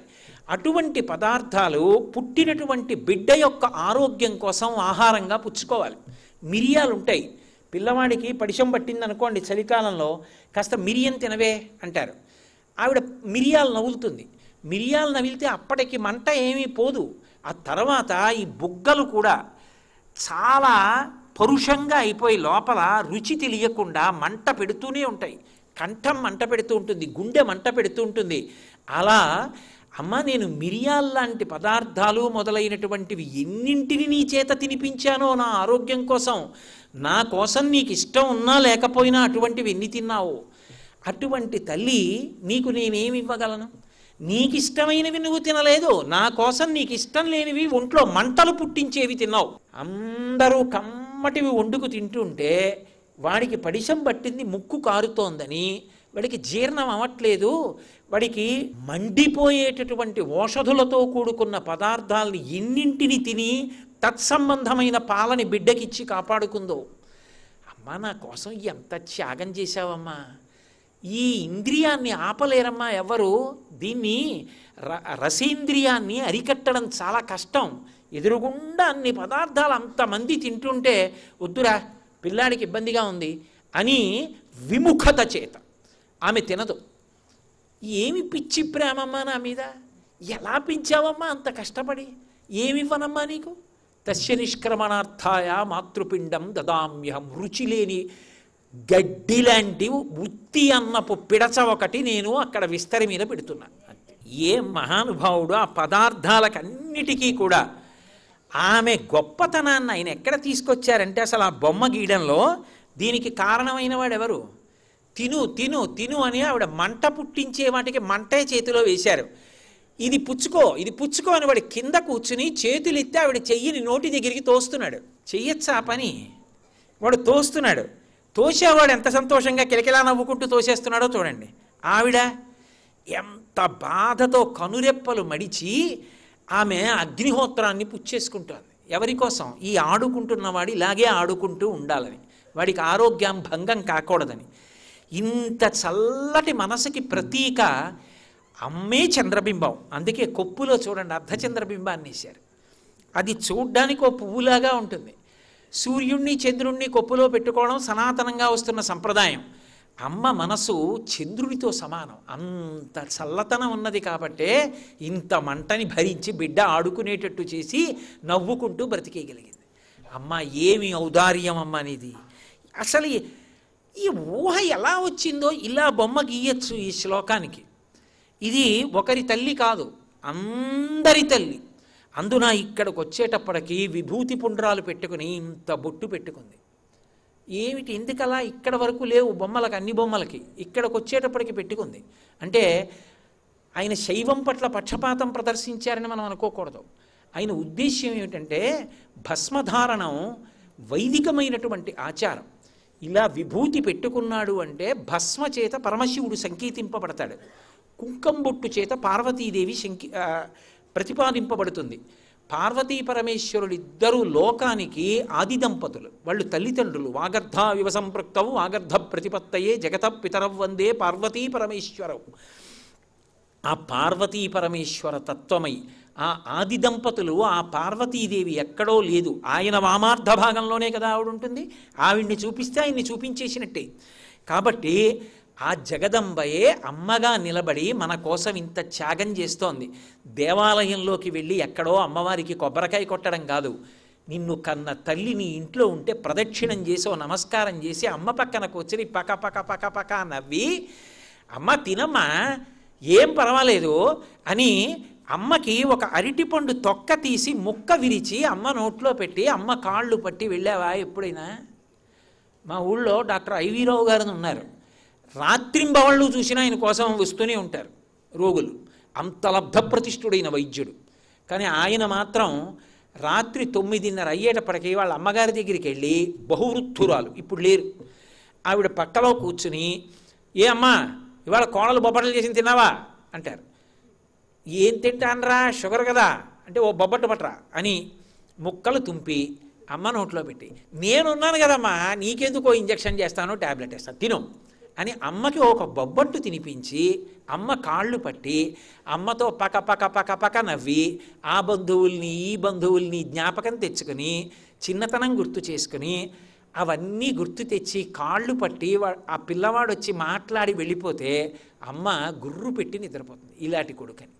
అటువంటి పదార్థాలు పుట్టినటువంటి బిడ్డ యొక్క ఆరోగ్యం కోసం ఆహారంగా పుచ్చుకోవాలి మిరియాలు ఉంటాయి పిల్లవాడికి పడిషం పట్టింది అనుకోండి చలికాలంలో కాస్త మిరియం తినవే అంటారు ఆవిడ మిరియాలు నవ్వులుతుంది మిరియాలు నవిలితే అప్పటికి మంట ఏమీ పోదు ఆ తర్వాత ఈ బుగ్గలు కూడా చాలా పరుషంగా అయిపోయి లోపల రుచి తెలియకుండా మంట పెడుతూనే ఉంటాయి కంఠం మంట పెడుతూ ఉంటుంది గుండె మంట పెడుతూ ఉంటుంది అలా అమ్మ నేను మిరియాల లాంటి పదార్థాలు మొదలైనటువంటివి ఎన్నింటిని నీ చేత తినిపించానో నా ఆరోగ్యం కోసం నా కోసం నీకు ఇష్టం ఉన్నా లేకపోయినా అటువంటివి ఎన్ని తిన్నావు అటువంటి తల్లి నీకు నేనేమి ఇవ్వగలను నీకు ఇష్టమైనవి నువ్వు తినలేదు నా కోసం నీకు ఇష్టం లేనివి ఒంట్లో మంటలు పుట్టించేవి తిన్నావు అందరూ కమ్మటివి వండుకు తింటుంటే వాడికి పడిశం పట్టింది ముక్కు కారుతోందని వాడికి జీర్ణం అవ్వట్లేదు వాడికి మండిపోయేటటువంటి ఔషధులతో కూడుకున్న పదార్థాలని ఎన్నింటిని తిని తత్సంబంధమైన పాలని బిడ్డకిచ్చి కాపాడుకుందో అమ్మా నా కోసం ఎంత త్యాగం చేశావమ్మా ఈ ఇంద్రియాన్ని ఆపలేరమ్మా ఎవరు దీన్ని ర రసేంద్రియాన్ని అరికట్టడం చాలా కష్టం ఎదురుగుండా అన్ని పదార్థాలు అంతమంది తింటుంటే వద్దురా పిల్లాడికి ఇబ్బందిగా ఉంది అని విముఖత చేత ఆమె తినదు ఏమి పిచ్చి ప్రేమమ్మా నా మీద ఎలా పిచ్చావమ్మా అంత కష్టపడి ఏమివ్వనమ్మా నీకు తస్య నిష్క్రమణార్థాయ మాతృపిండం దదామ్యహం రుచి లేని గడ్డి లాంటి ఉత్తి అన్నపు పిడచ ఒకటి నేను అక్కడ విస్తరి మీద పెడుతున్నా ఏ మహానుభావుడు ఆ పదార్థాలకన్నిటికీ కూడా ఆమె గొప్పతనాన్ని ఆయన ఎక్కడ తీసుకొచ్చారంటే అసలు ఆ బొమ్మ గీయడంలో దీనికి కారణమైన వాడు ఎవరు తిను తిను తిను అని ఆవిడ మంట పుట్టించే వాటికి మంటే చేతిలో వేశారు ఇది పుచ్చుకో ఇది పుచ్చుకో అని వాడి కింద కూర్చుని చేతులెత్తి ఆవిడ చెయ్యిని నోటి దగ్గరికి తోస్తున్నాడు చెయ్యొచ్చా పని వాడు తోస్తున్నాడు తోసేవాడు ఎంత సంతోషంగా కిలకిలా నవ్వుకుంటూ తోసేస్తున్నాడో చూడండి ఆవిడ ఎంత బాధతో కనురెప్పలు మడిచి ఆమె అగ్నిహోత్రాన్ని పుచ్చేసుకుంటుంది ఎవరి కోసం ఈ ఆడుకుంటున్నవాడు ఇలాగే ఆడుకుంటూ ఉండాలని వాడికి ఆరోగ్యం భంగం కాకూడదని ఇంత చల్లటి మనసుకి ప్రతీక అమ్మే చంద్రబింబం అందుకే కొప్పులో చూడండి అర్ధచంద్రబింబాన్ని వేశారు అది చూడ్డానికి ఒక పువ్వులాగా ఉంటుంది సూర్యుణ్ణి చంద్రుణ్ణి కొప్పులో పెట్టుకోవడం సనాతనంగా వస్తున్న సంప్రదాయం అమ్మ మనసు చంద్రుడితో సమానం అంత చల్లతనం ఉన్నది కాబట్టే ఇంత మంటని భరించి బిడ్డ ఆడుకునేటట్టు చేసి నవ్వుకుంటూ బ్రతికేయగలిగింది అమ్మ ఏమి ఔదార్యం అమ్మ అనేది అసలు ఈ ఊహ ఎలా వచ్చిందో ఇలా బొమ్మ గీయచ్చు ఈ శ్లోకానికి ఇది ఒకరి తల్లి కాదు అందరి తల్లి అందున ఇక్కడికి వచ్చేటప్పటికి విభూతి పుండ్రాలు పెట్టుకుని ఇంత బొట్టు పెట్టుకుంది ఏమిటి ఎందుకలా ఇక్కడ వరకు లేవు బొమ్మలకు అన్ని బొమ్మలకి ఇక్కడికి వచ్చేటప్పటికి పెట్టుకుంది అంటే ఆయన శైవం పట్ల పక్షపాతం ప్రదర్శించారని మనం అనుకోకూడదు ఆయన ఉద్దేశ్యం ఏమిటంటే భస్మధారణం వైదికమైనటువంటి ఆచారం ఇలా విభూతి పెట్టుకున్నాడు అంటే భస్మ చేత పరమశివుడు సంకేతింపబడతాడు కుంకంబొట్టు చేత పార్వతీదేవి శంకి ప్రతిపాదింపబడుతుంది పార్వతీ పరమేశ్వరులు ఇద్దరు లోకానికి ఆది దంపతులు వాళ్ళు తల్లిదండ్రులు వాగర్ధ వివ సంపృక్తవు వాగర్ధ ప్రతిపత్తయే జగత పితరవ్ వందే పార్వతీ పరమేశ్వరవు ఆ పార్వతీ పరమేశ్వర తత్వమై ఆ ఆది దంపతులు ఆ పార్వతీదేవి ఎక్కడో లేదు ఆయన వామార్థ భాగంలోనే కదా ఆవిడ ఉంటుంది ఆవిడ్ని చూపిస్తే ఆయన్ని చూపించేసినట్టే కాబట్టి ఆ జగదంబయే అమ్మగా నిలబడి మన కోసం ఇంత త్యాగం చేస్తోంది దేవాలయంలోకి వెళ్ళి ఎక్కడో అమ్మవారికి కొబ్బరికాయ కొట్టడం కాదు నిన్ను కన్న తల్లి నీ ఇంట్లో ఉంటే ప్రదక్షిణం చేసి నమస్కారం చేసి అమ్మ పక్కన కూర్చొని పక పక పక పక నవ్వి అమ్మ తినమ్మా ఏం పర్వాలేదు అని అమ్మకి ఒక అరటిపండు తొక్క తీసి ముక్క విరిచి అమ్మ నోట్లో పెట్టి అమ్మ కాళ్ళు పట్టి వెళ్ళావా ఎప్పుడైనా మా ఊళ్ళో డాక్టర్ ఐవీరావు గారు ఉన్నారు రాత్రింబవళ్ళు చూసినా ఆయన కోసం వస్తూనే ఉంటారు రోగులు అంత లబ్ధ ప్రతిష్ఠుడైన వైద్యుడు కానీ ఆయన మాత్రం రాత్రి తొమ్మిదిన్నర అయ్యేటప్పటికీ వాళ్ళ అమ్మగారి దగ్గరికి వెళ్ళి బహువృద్ధురాలు ఇప్పుడు లేరు ఆవిడ పక్కలో కూర్చుని ఏ అమ్మా ఇవాళ కోడలు బొబ్బట్లు చేసి తిన్నావా అంటారు ఏం తింటానరా షుగర్ కదా అంటే ఓ బొబ్బట్టు పట్టరా అని ముక్కలు తుంపి అమ్మ నోట్లో పెట్టి నేనున్నాను కదమ్మా నీకెందుకో ఇంజక్షన్ చేస్తాను ట్యాబ్లెట్ వేస్తాను తినం అని అమ్మకి ఒక బొబ్బట్టు తినిపించి అమ్మ కాళ్ళు పట్టి అమ్మతో పక పక పక పక నవ్వి ఆ బంధువుల్ని ఈ బంధువుల్ని జ్ఞాపకం తెచ్చుకుని చిన్నతనం గుర్తు చేసుకుని అవన్నీ గుర్తు తెచ్చి కాళ్ళు పట్టి ఆ పిల్లవాడు వచ్చి మాట్లాడి వెళ్ళిపోతే అమ్మ గుర్రు పెట్టి నిద్రపోతుంది ఇలాంటి కొడుకని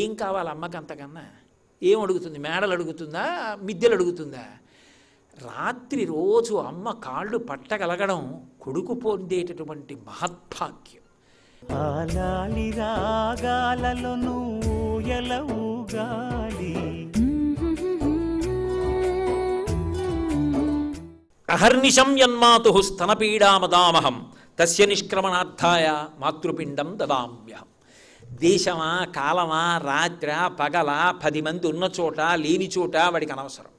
ఏం కావాలి అమ్మకి అంతకన్నా ఏం అడుగుతుంది మేడలు అడుగుతుందా మిద్దెలు అడుగుతుందా రాత్రి రోజు అమ్మ కాళ్ళు పట్టగలగడం కొడుకు పొందేటటువంటి మహద్భాగ్యం అహర్నిశం యన్మాతు స్తనపీడామదామహం తస్య నిష్క్రమణార్థాయ మాతృపిండం దదామ్యహం దేశమా కాలమా రాత్ర పగల పది మంది ఉన్న చోట లేని చోట వాడికి అనవసరం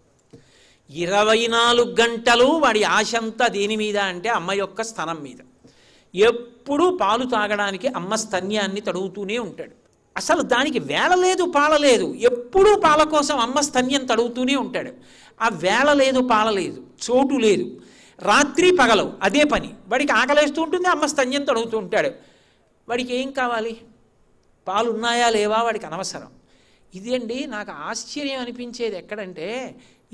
ఇరవై నాలుగు గంటలు వాడి ఆశంతా దేని మీద అంటే అమ్మ యొక్క స్థనం మీద ఎప్పుడూ పాలు తాగడానికి అమ్మ స్తన్యాన్ని తడుగుతూనే ఉంటాడు అసలు దానికి వేళ లేదు పాలలేదు ఎప్పుడూ పాల కోసం అమ్మ స్తన్యం తడుగుతూనే ఉంటాడు ఆ వేళ లేదు పాలలేదు చోటు లేదు రాత్రి పగలవు అదే పని వాడికి ఆకలేస్తూ ఉంటుంది అమ్మ స్తన్యం తడుగుతూ ఉంటాడు వాడికి ఏం కావాలి పాలు ఉన్నాయా లేవా వాడికి అనవసరం ఇదండి నాకు ఆశ్చర్యం అనిపించేది ఎక్కడంటే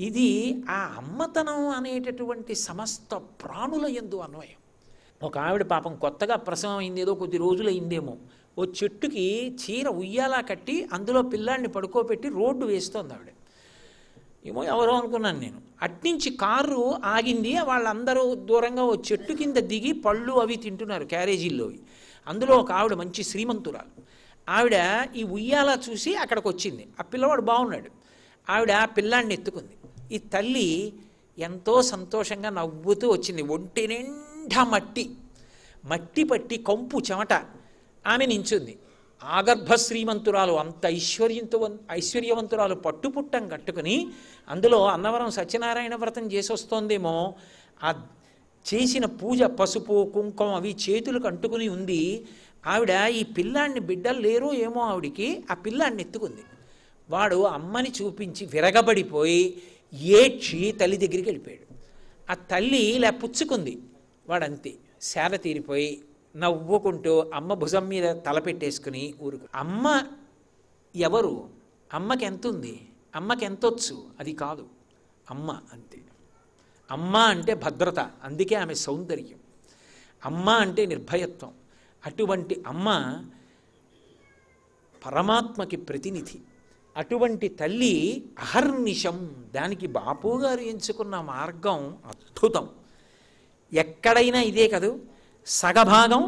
ఇది ఆ అమ్మతనం అనేటటువంటి సమస్త ప్రాణుల ఎందు అన్వయం ఒక ఆవిడ పాపం కొత్తగా ప్రసవం అయింది ఏదో కొద్ది రోజులు అయిందేమో ఓ చెట్టుకి చీర ఉయ్యాలా కట్టి అందులో పిల్లాడిని పడుకోబెట్టి రోడ్డు వేస్తోంది ఆవిడ ఏమో ఎవరో అనుకున్నాను నేను అట్నుంచి కారు ఆగింది వాళ్ళందరూ దూరంగా ఓ చెట్టు కింద దిగి పళ్ళు అవి తింటున్నారు క్యారేజీల్లో అందులో ఒక ఆవిడ మంచి శ్రీమంతురాలు ఆవిడ ఈ ఉయ్యాలా చూసి అక్కడికి వచ్చింది ఆ పిల్లవాడు బాగున్నాడు ఆవిడ పిల్లాడిని ఎత్తుకుంది ఈ తల్లి ఎంతో సంతోషంగా నవ్వుతూ వచ్చింది ఒంటి నిండా మట్టి మట్టి పట్టి కంపు చెమట ఆమె నించుంది ఆగర్భ శ్రీమంతురాలు అంత ఐశ్వర్యంతో ఐశ్వర్యవంతురాలు పట్టుపుట్టం కట్టుకుని అందులో అన్నవరం సత్యనారాయణ వ్రతం చేసొస్తోందేమో ఆ చేసిన పూజ పసుపు కుంకుమ అవి చేతులకు అంటుకుని ఉంది ఆవిడ ఈ పిల్లాన్ని బిడ్డలు లేరో ఏమో ఆవిడికి ఆ పిల్లాన్ని ఎత్తుకుంది వాడు అమ్మని చూపించి విరగబడిపోయి ఏడ్చి తల్లి దగ్గరికి వెళ్ళిపోయాడు ఆ తల్లి ఇలా పుచ్చుకుంది వాడంతే శాల తీరిపోయి నవ్వుకుంటూ అమ్మ భుజం మీద తలపెట్టేసుకుని ఊరుకు అమ్మ ఎవరు అమ్మకి ఎంత ఉంది అమ్మకి అది కాదు అమ్మ అంతే అమ్మ అంటే భద్రత అందుకే ఆమె సౌందర్యం అమ్మ అంటే నిర్భయత్వం అటువంటి అమ్మ పరమాత్మకి ప్రతినిధి అటువంటి తల్లి అహర్నిషం దానికి బాపు గారు ఎంచుకున్న మార్గం అద్భుతం ఎక్కడైనా ఇదే కదూ సగభాగం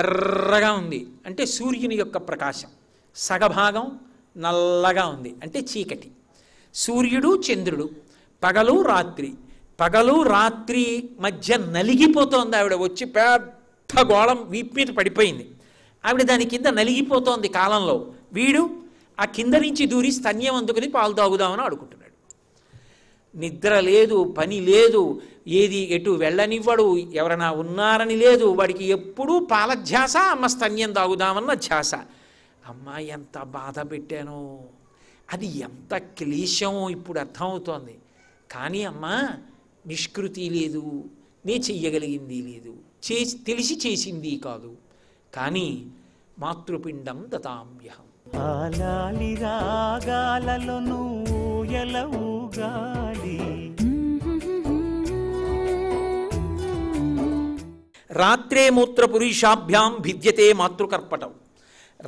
ఎర్రగా ఉంది అంటే సూర్యుని యొక్క ప్రకాశం సగభాగం నల్లగా ఉంది అంటే చీకటి సూర్యుడు చంద్రుడు పగలు రాత్రి పగలు రాత్రి మధ్య నలిగిపోతోంది ఆవిడ వచ్చి పెద్ద గోళం వీపు మీద పడిపోయింది ఆవిడ దాని కింద నలిగిపోతోంది కాలంలో వీడు ఆ కింద నుంచి దూరి స్తన్యం అందుకుని పాలు తాగుదామని ఆడుకుంటున్నాడు నిద్ర లేదు పని లేదు ఏది ఎటు వెళ్ళనివ్వడు ఎవరైనా ఉన్నారని లేదు వాడికి ఎప్పుడూ పాల ధ్యాస అమ్మ స్తన్యం తాగుదామన్న ధ్యాస అమ్మ ఎంత బాధ పెట్టాను అది ఎంత క్లేశం ఇప్పుడు అర్థమవుతోంది కానీ అమ్మ నిష్కృతి లేదు నే చెయ్యగలిగింది లేదు చేసి తెలిసి చేసింది కాదు కానీ మాతృపిండం దతామ్యహం ఆలాలి రాగాలలో నువ్వు రాత్రే మూత్ర పురీషాభ్యాం భిద్యతే మాతృకర్పటం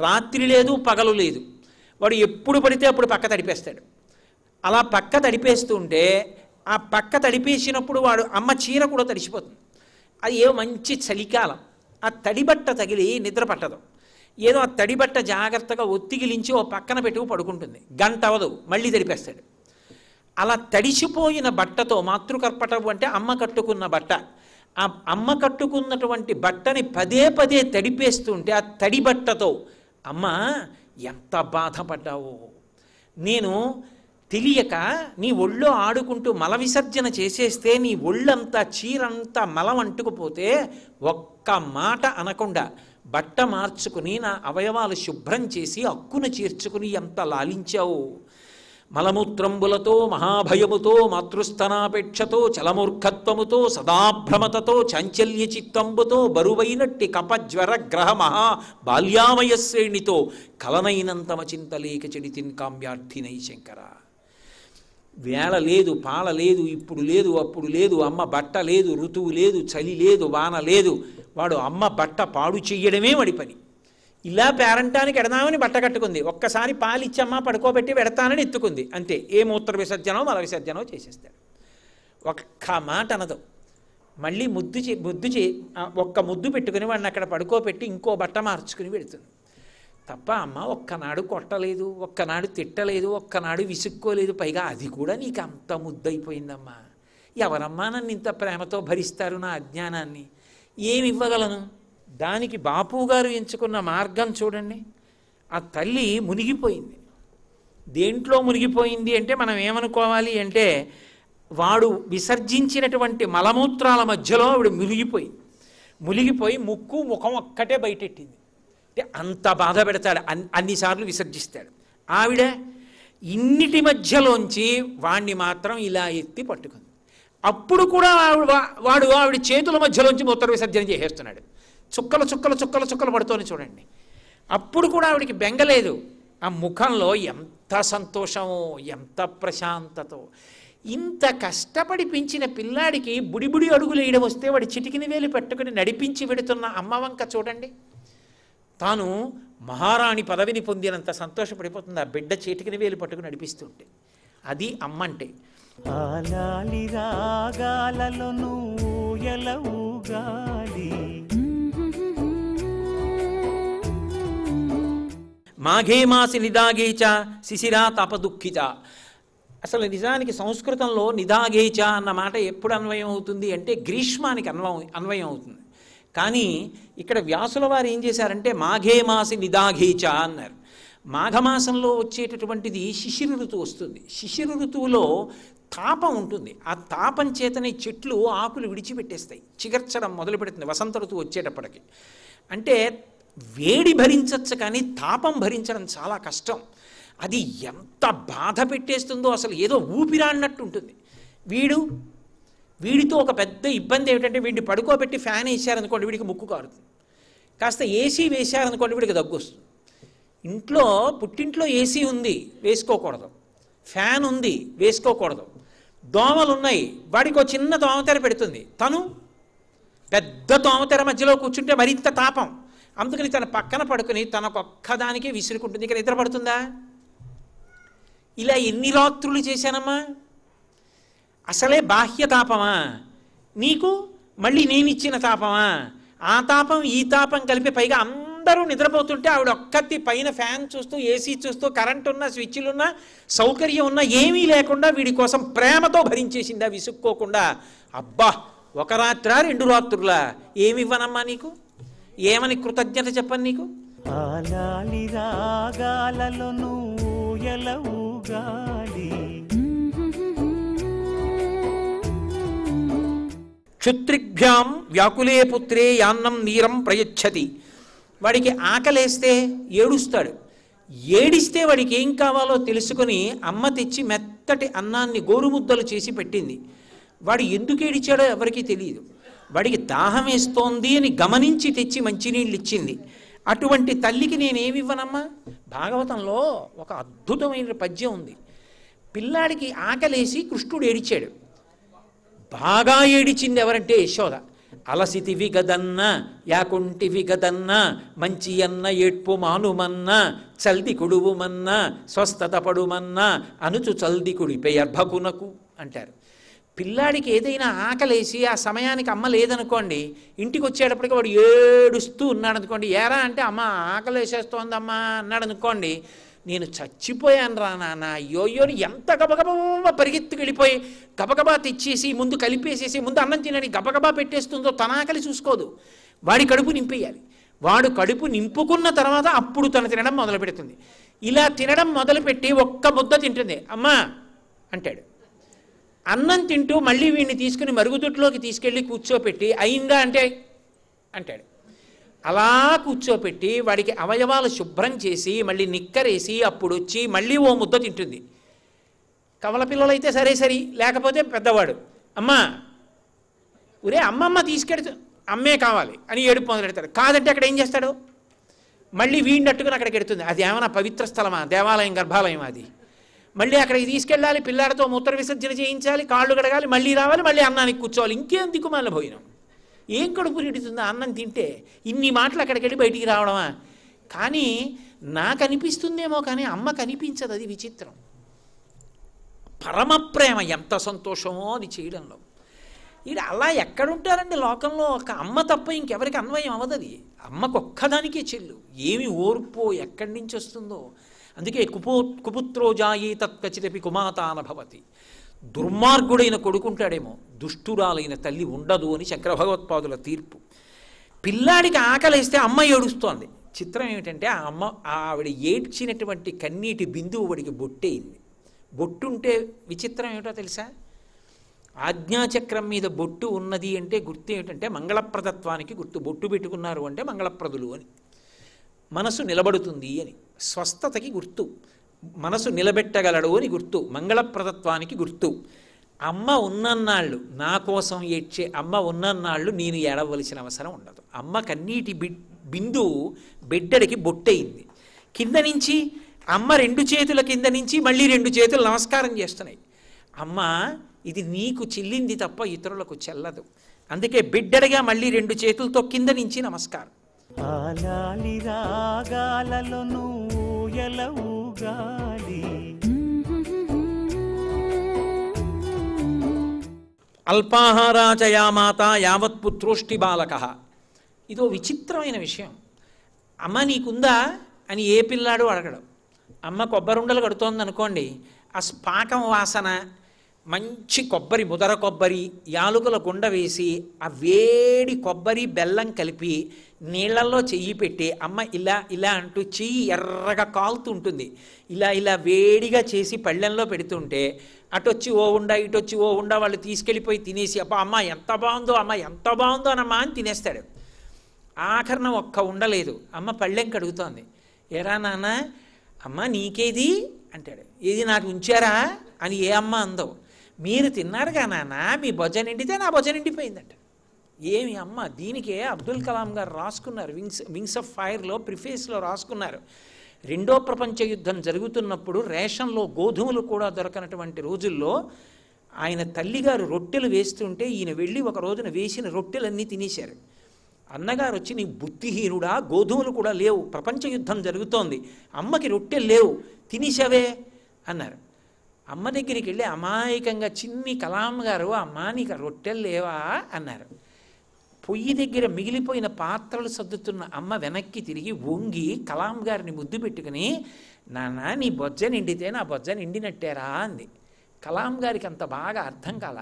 రాత్రి లేదు పగలు లేదు వాడు ఎప్పుడు పడితే అప్పుడు పక్క తడిపేస్తాడు అలా పక్క తడిపేస్తుంటే ఆ పక్క తడిపేసినప్పుడు వాడు అమ్మ చీర కూడా తడిసిపోతుంది అది ఏ మంచి చలికాలం ఆ తడిబట్ట తగిలి నిద్ర పట్టదు ఏదో ఆ తడిబట్ట జాగ్రత్తగా ఒత్తిగిలించి ఓ పక్కన పెట్టుకు పడుకుంటుంది గంట అవదు మళ్ళీ తడిపేస్తాడు అలా తడిచిపోయిన బట్టతో మాతృకర్పటం అంటే అమ్మ కట్టుకున్న బట్ట ఆ అమ్మ కట్టుకున్నటువంటి బట్టని పదే పదే తడిపేస్తుంటే ఆ తడి బట్టతో అమ్మ ఎంత బాధపడ్డావు నేను తెలియక నీ ఒళ్ళో ఆడుకుంటూ మల విసర్జన చేసేస్తే నీ ఒళ్ళంతా చీరంతా మలం అంటుకుపోతే ఒక్క మాట అనకుండా బట్ట మార్చుకుని నా అవయవాలు శుభ్రం చేసి అక్కున చేర్చుకుని ఎంత లాలించావు మలమూత్రంబులతో మహాభయముతో మాతృస్థనాపేక్షతో చలమూర్ఖత్వముతో సదాభ్రమతతో చాంచల్య చిత్తంబుతో బరువైనట్టి కపజ్వర గ్రహ మహా బాల్యామయ శ్రేణితో కలనైనంతమ చింతలేక చెడితిన్ కామ్యార్థినై శంకరా వేళ లేదు పాల లేదు ఇప్పుడు లేదు అప్పుడు లేదు అమ్మ బట్ట లేదు ఋతువు లేదు చలి లేదు వాన లేదు వాడు అమ్మ బట్ట పాడు చెయ్యడమే వాడి పని ఇలా పేరంటానికి ఎడదామని బట్ట కట్టుకుంది ఒక్కసారి పాలిచ్చమ్మ పడుకోబెట్టి పెడతానని ఎత్తుకుంది అంతే ఏ మూత్ర విసర్జనో మల విసర్జనో చేసేస్తాడు ఒక్క మాట అనదు మళ్ళీ ముద్దు చే ముద్దు చే ఒక్క ముద్దు పెట్టుకుని వాడిని అక్కడ పడుకోబెట్టి ఇంకో బట్ట మార్చుకుని పెడుతుంది తప్ప అమ్మ ఒక్కనాడు కొట్టలేదు ఒక్కనాడు తిట్టలేదు ఒక్కనాడు విసుక్కోలేదు పైగా అది కూడా నీకు అంత ముద్దయిపోయిందమ్మా ఎవరమ్మా నన్ను ఇంత ప్రేమతో భరిస్తారు నా అజ్ఞానాన్ని ఏమి ఇవ్వగలను దానికి బాపు గారు ఎంచుకున్న మార్గం చూడండి ఆ తల్లి మునిగిపోయింది దేంట్లో మునిగిపోయింది అంటే మనం ఏమనుకోవాలి అంటే వాడు విసర్జించినటువంటి మలమూత్రాల మధ్యలో ఆవిడ మునిగిపోయింది మునిగిపోయి ముక్కు ముఖం ఒక్కటే బయటెట్టింది అంటే అంత బాధ పెడతాడు అన్నిసార్లు విసర్జిస్తాడు ఆవిడ ఇన్నిటి మధ్యలోంచి వాణ్ణి మాత్రం ఇలా ఎత్తి పట్టుకుంది అప్పుడు కూడా వాడు ఆవిడ చేతుల మధ్యలోంచి మూత్ర విసర్జన చేసేస్తున్నాడు చుక్కల చుక్కలు చుక్కల చుక్కలు పడుతూనే చూడండి అప్పుడు కూడా ఆవిడికి బెంగలేదు ఆ ముఖంలో ఎంత సంతోషమో ఎంత ప్రశాంతతో ఇంత కష్టపడి పెంచిన పిల్లాడికి బుడిబుడి అడుగులు వేయడం వస్తే వాడి చిటికిని వేలు పెట్టుకుని నడిపించి పెడుతున్న అమ్మవంక చూడండి తాను మహారాణి పదవిని పొందినంత సంతోషపడిపోతుంది ఆ బిడ్డ చీటికిని వేలు పట్టుకుని నడిపిస్తుంటే అది అమ్మంటే ఆలాలి మాఘే మాసి నిదాగేచ శిశిరా తపదుఖిత అసలు నిజానికి సంస్కృతంలో నిదాగేచ అన్న మాట ఎప్పుడు అన్వయం అవుతుంది అంటే గ్రీష్మానికి అన్వయం అన్వయం అవుతుంది కానీ ఇక్కడ వ్యాసుల వారు ఏం చేశారంటే మాఘే మాసి నిదాఘీచ అన్నారు మాఘమాసంలో వచ్చేటటువంటిది శిశిర ఋతువు వస్తుంది శిశిర ఋతువులో తాపం ఉంటుంది ఆ తాపం చేతనే చెట్లు ఆకులు విడిచిపెట్టేస్తాయి చిగర్చడం మొదలు పెడుతుంది వసంత ఋతువు వచ్చేటప్పటికి అంటే వేడి భరించవచ్చు కానీ తాపం భరించడం చాలా కష్టం అది ఎంత బాధ పెట్టేస్తుందో అసలు ఏదో ఊపిరాన్నట్టు ఉంటుంది వీడు వీడితో ఒక పెద్ద ఇబ్బంది ఏమిటంటే వీడిని పడుకోబెట్టి ఫ్యాన్ వేసారనుకోండి వీడికి ముక్కు కారుతుంది కాస్త ఏసీ వేశారనుకోండి వీడికి దగ్గు వస్తుంది ఇంట్లో పుట్టింట్లో ఏసీ ఉంది వేసుకోకూడదు ఫ్యాన్ ఉంది వేసుకోకూడదు దోమలు ఉన్నాయి వాడికి ఒక చిన్న దోమతెర పెడుతుంది తను పెద్ద దోమతెర మధ్యలో కూర్చుంటే మరింత తాపం అందుకని తన పక్కన పడుకుని తనకొక్కదానికే విసురుకుంటుంది ఇక్కడ నిద్ర పడుతుందా ఇలా ఎన్ని రాత్రులు చేశానమ్మా అసలే బాహ్య తాపమా నీకు మళ్ళీ నేనిచ్చిన తాపమా ఆ తాపం ఈ తాపం కలిపి పైగా అందరూ నిద్రపోతుంటే ఆవిడ ఒక్కతి పైన ఫ్యాన్ చూస్తూ ఏసీ చూస్తూ కరెంట్ ఉన్న స్విచ్లు ఉన్న సౌకర్యం ఉన్న ఏమీ లేకుండా వీడి కోసం ప్రేమతో భరించేసిందా విసుక్కోకుండా అబ్బా ఒక రాత్ర రెండు రాత్రుల ఏమివ్వనమ్మా నీకు ఏమని కృతజ్ఞత చెప్పను నీకు రాగాలలో క్షుత్రిభ్యాం వ్యాకులే పుత్రే యాన్నం నీరం ప్రయచ్చతి వాడికి ఆకలేస్తే ఏడుస్తాడు ఏడిస్తే వాడికి ఏం కావాలో తెలుసుకుని అమ్మ తెచ్చి మెత్తటి అన్నాన్ని గోరుముద్దలు చేసి పెట్టింది వాడు ఎందుకు ఏడిచాడో ఎవరికీ తెలియదు వాడికి దాహం వేస్తోంది అని గమనించి తెచ్చి మంచినీళ్ళు ఇచ్చింది అటువంటి తల్లికి నేనేమి ఇవ్వనమ్మా భాగవతంలో ఒక అద్భుతమైన పద్యం ఉంది పిల్లాడికి ఆకలేసి కృష్ణుడు ఏడిచాడు బాగా ఏడిచింది ఎవరంటే యశోద అలసితివి గదన్న యాకుంటివి గదన్న మంచి అన్న ఏడ్పు మానుమన్న చల్ది కొడువుమన్న స్వస్థత పడుమన్న అనుచు చల్ది కుడిపై అర్భకునకు అంటారు పిల్లాడికి ఏదైనా ఆకలేసి ఆ సమయానికి అమ్మ లేదనుకోండి ఇంటికి వచ్చేటప్పటికి వాడు ఏడుస్తూ ఉన్నాడు అనుకోండి ఏరా అంటే అమ్మ ఆకలేసేస్తోందమ్మా అన్నాడు అనుకోండి నేను చచ్చిపోయాను రా నాన్న యోయోని ఎంత గబగబా పరిగెత్తుకు వెళ్ళిపోయి గబగబా తెచ్చేసి ముందు కలిపేసేసి ముందు అన్నం తినని గబగబా పెట్టేస్తుందో తన ఆకలి చూసుకోదు వాడి కడుపు నింపేయాలి వాడు కడుపు నింపుకున్న తర్వాత అప్పుడు తను తినడం మొదలు పెడుతుంది ఇలా తినడం మొదలుపెట్టి ఒక్క ముద్ద తింటుంది అమ్మా అంటాడు అన్నం తింటూ మళ్ళీ వీడిని తీసుకుని మరుగుదొడ్లోకి తీసుకెళ్ళి కూర్చోపెట్టి అయిందా అంటే అంటాడు అలా కూర్చోపెట్టి వాడికి అవయవాలు శుభ్రం చేసి మళ్ళీ నిక్కరేసి అప్పుడు వచ్చి మళ్ళీ ఓ ముద్ద తింటుంది కవల పిల్లలైతే సరే సరే లేకపోతే పెద్దవాడు అమ్మా ఉరే అమ్మమ్మ తీసుకెడుతు అమ్మే కావాలి అని ఏడుపు పెడతాడు కాదంటే అక్కడ ఏం చేస్తాడు మళ్ళీ వీడినట్టుకుని అక్కడికి ఎడుతుంది అది ఏమైనా పవిత్ర స్థలమా దేవాలయం గర్భాలయం అది మళ్ళీ అక్కడికి తీసుకెళ్ళాలి పిల్లాడితో మూత్ర విసర్జన చేయించాలి కాళ్ళు కడగాలి మళ్ళీ రావాలి మళ్ళీ అన్నానికి కూర్చోవాలి ఇంకేం దిక్కుమాలిన భోజనం ఏం కడుపు నిడుతుందో అన్నం తింటే ఇన్ని మాటలు అక్కడికి వెళ్ళి బయటికి రావడమా కానీ నాకు అనిపిస్తుందేమో కానీ అమ్మ కనిపించదు అది విచిత్రం పరమప్రేమ ఎంత సంతోషమో అది చేయడంలో ఈడ అలా ఎక్కడుంటారండి లోకంలో ఒక అమ్మ తప్ప ఇంకెవరికి అన్వయం అది అమ్మకు ఒక్కదానికే చెల్లు ఏమి ఓర్పో ఎక్కడి నుంచి వస్తుందో అందుకే కుపో కుపుత్రో జాయి తత్కచితపి కుమాతానభవతి దుర్మార్గుడైన కొడుకుంటాడేమో దుష్టురాలైన తల్లి ఉండదు అని శంకర భగవత్పాదుల తీర్పు పిల్లాడికి ఆకలిస్తే అమ్మ ఏడుస్తోంది చిత్రం ఏమిటంటే ఆ అమ్మ ఆవిడ ఏడ్చినటువంటి కన్నీటి బిందువు వాడికి బొట్టేయింది బొట్టుంటే విచిత్రం ఏమిటో తెలుసా ఆజ్ఞాచక్రం మీద బొట్టు ఉన్నది అంటే గుర్తు ఏమిటంటే మంగళప్రదత్వానికి గుర్తు బొట్టు పెట్టుకున్నారు అంటే మంగళప్రదులు అని మనసు నిలబడుతుంది అని స్వస్థతకి గుర్తు మనసు నిలబెట్టగలడు అని గుర్తు మంగళప్రదత్వానికి గుర్తు అమ్మ ఉన్నన్నాళ్ళు నా కోసం ఏడ్చే అమ్మ ఉన్నన్నాళ్ళు నేను ఏడవలసిన అవసరం ఉండదు అమ్మ కన్నీటి బి బిందు బిడ్డడికి బొట్టయింది కింద నుంచి అమ్మ రెండు చేతుల కింద నుంచి మళ్ళీ రెండు చేతులు నమస్కారం చేస్తున్నాయి అమ్మ ఇది నీకు చెల్లింది తప్ప ఇతరులకు చెల్లదు అందుకే బిడ్డడిగా మళ్ళీ రెండు చేతులతో కింద నుంచి నమస్కారం అల్పాహారాచయామాత యావత్పుత్రోష్టి బాలక ఇదో విచిత్రమైన విషయం అమ్మ నీకుందా అని ఏ పిల్లాడు అడగడం అమ్మ కొబ్బరుండలు కడుతోంది అనుకోండి ఆ స్పాకం వాసన మంచి కొబ్బరి ముదర కొబ్బరి యాలుకల గుండ వేసి ఆ వేడి కొబ్బరి బెల్లం కలిపి నీళ్ళల్లో చెయ్యి పెట్టి అమ్మ ఇలా ఇలా అంటూ చెయ్యి ఎర్రగా కాలుతూ ఉంటుంది ఇలా ఇలా వేడిగా చేసి పళ్ళెంలో పెడుతుంటే అటొచ్చి ఓ ఉండ ఇటొచ్చి ఓ ఉండ వాళ్ళు తీసుకెళ్ళిపోయి తినేసి అబ్బా అమ్మ ఎంత బాగుందో అమ్మ ఎంత బాగుందో అనమ్మా అని తినేస్తాడు ఆఖరణ ఒక్క ఉండలేదు అమ్మ పళ్ళెం కడుగుతోంది ఎరా నాన్న అమ్మ నీకేది అంటాడు ఏది నాకు ఉంచారా అని ఏ అమ్మ అందవు మీరు తిన్నారుగా నాన్న మీ భోజన నిండితే నా భోజన నిండిపోయిందంట ఏమి అమ్మ దీనికే అబ్దుల్ కలాం గారు రాసుకున్నారు వింగ్స్ వింగ్స్ ఆఫ్ ఫైర్లో ప్రిఫేస్లో రాసుకున్నారు రెండో ప్రపంచ యుద్ధం జరుగుతున్నప్పుడు రేషన్లో గోధుమలు కూడా దొరకనటువంటి రోజుల్లో ఆయన తల్లిగారు రొట్టెలు వేస్తుంటే ఈయన వెళ్ళి ఒక రోజున వేసిన రొట్టెలన్నీ తినేశారు అన్నగారు వచ్చి నీ బుద్ధిహీనుడా గోధుమలు కూడా లేవు ప్రపంచ యుద్ధం జరుగుతోంది అమ్మకి రొట్టెలు లేవు తినేశావే అన్నారు అమ్మ దగ్గరికి వెళ్ళి అమాయకంగా చిన్ని కలాం గారు అమ్మ రొట్టెలు లేవా అన్నారు పొయ్యి దగ్గర మిగిలిపోయిన పాత్రలు సర్దుతున్న అమ్మ వెనక్కి తిరిగి వంగి కలాం గారిని ముద్దు పెట్టుకుని నాన్న నీ బొజ్జ నిండితే నా బొజ్జ నిండినట్టేరా అంది కలాం గారికి అంత బాగా అర్థం కాల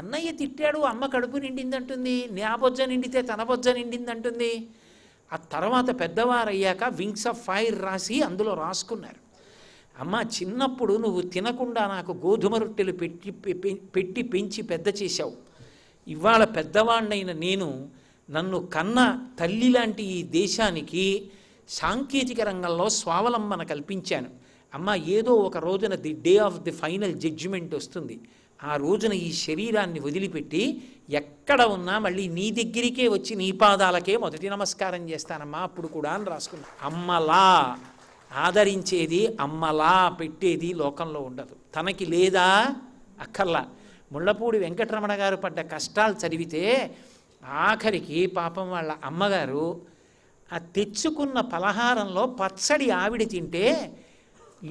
అన్నయ్య తిట్టాడు అమ్మ కడుపు నిండిందంటుంది నా బొజ్జ నిండితే తన బొజ్జ నిండిందంటుంది ఆ తర్వాత పెద్దవారయ్యాక వింగ్స్ ఆఫ్ ఫైర్ రాసి అందులో రాసుకున్నారు అమ్మ చిన్నప్పుడు నువ్వు తినకుండా నాకు గోధుమ రొట్టెలు పెట్టి పెట్టి పెంచి పెద్ద చేశావు ఇవాళ పెద్దవాణ్ణైన నేను నన్ను కన్న తల్లి లాంటి ఈ దేశానికి సాంకేతిక రంగంలో స్వావలంబన కల్పించాను అమ్మ ఏదో ఒక రోజున the day of the final judgement వస్తుంది ఆ రోజున ఈ శరీరాన్ని వదిలిపెట్టి ఎక్కడ ఉన్నా మళ్ళీ నీ దగ్గరికే వచ్చి నీ పాదాలకే మొదటి నమస్కారం చేస్తానమ్మా అప్పుడు కూడా అని రాసుకున్నా అమ్మలా ఆదరించేది అమ్మలా పెట్టేది లోకంలో ఉండదు తనకి లేదా అక్కర్లా ముళ్ళపూడి వెంకటరమణ గారు పడ్డ కష్టాలు చదివితే ఆఖరికి పాపం వాళ్ళ అమ్మగారు ఆ తెచ్చుకున్న పలహారంలో పచ్చడి ఆవిడ తింటే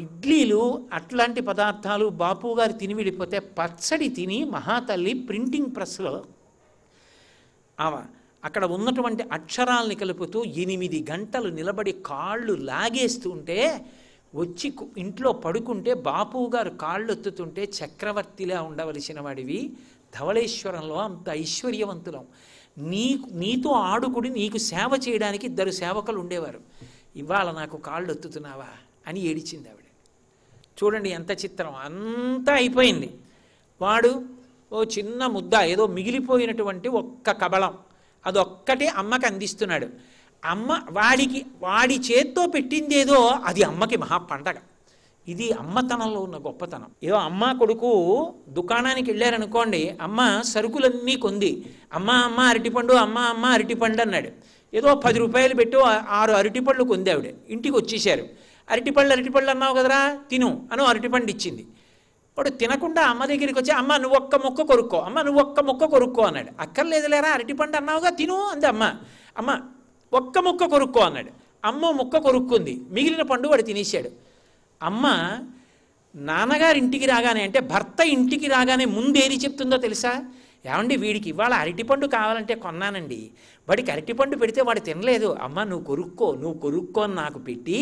ఇడ్లీలు అట్లాంటి పదార్థాలు బాపు గారు తిని విడిపోతే పచ్చడి తిని మహాతల్లి ప్రింటింగ్ ప్రెస్లో ఆమె అక్కడ ఉన్నటువంటి అక్షరాలని కలుపుతూ ఎనిమిది గంటలు నిలబడి కాళ్ళు లాగేస్తూ ఉంటే వచ్చి ఇంట్లో పడుకుంటే బాపు గారు కాళ్ళు ఎత్తుతుంటే చక్రవర్తిలా ఉండవలసిన వాడివి ధవళేశ్వరంలో అంత ఐశ్వర్యవంతులం నీ నీతో ఆడుకుడి నీకు సేవ చేయడానికి ఇద్దరు సేవకులు ఉండేవారు ఇవాళ నాకు కాళ్ళు ఎత్తుతున్నావా అని ఏడిచింది ఆవిడ చూడండి ఎంత చిత్రం అంతా అయిపోయింది వాడు ఓ చిన్న ముద్ద ఏదో మిగిలిపోయినటువంటి ఒక్క కబళం అదొక్కటే అమ్మకి అందిస్తున్నాడు అమ్మ వాడికి వాడి చేత్తో పెట్టిందేదో అది అమ్మకి మహా పండగ ఇది అమ్మతనంలో ఉన్న గొప్పతనం ఏదో అమ్మ కొడుకు దుకాణానికి వెళ్ళారనుకోండి అమ్మ సరుకులన్నీ కొంది అమ్మ అమ్మ అరటిపండు అమ్మ అమ్మ అరటిపండు అన్నాడు ఏదో పది రూపాయలు పెట్టి ఆరు అరటిపళ్ళు కొందావిడ ఇంటికి వచ్చేసారు అరటిపళ్ళు అరటిపళ్ళు అన్నావు కదరా తిను అను అరటిపండు ఇచ్చింది వాడు తినకుండా అమ్మ దగ్గరికి వచ్చి అమ్మ నువ్వు ఒక్క మొక్క కొరుక్కో అమ్మ నువ్వు ఒక్క మొక్క కొరుక్కో అన్నాడు అక్కర్లేదు లేరా అరటిపండు అన్నావుగా తిను అంది అమ్మ అమ్మ ఒక్క మొక్క కొరుక్కో అన్నాడు అమ్మ మొక్క కొరుక్కుంది మిగిలిన పండు వాడు తినేశాడు అమ్మ నాన్నగారి ఇంటికి రాగానే అంటే భర్త ఇంటికి రాగానే ముందేది చెప్తుందో తెలుసా ఏమండి వీడికి ఇవాళ అరటిపండు కావాలంటే కొన్నానండి వాడికి అరటిపండు పెడితే వాడు తినలేదు అమ్మ నువ్వు కొరుక్కో నువ్వు కొరుక్కో అని నాకు పెట్టి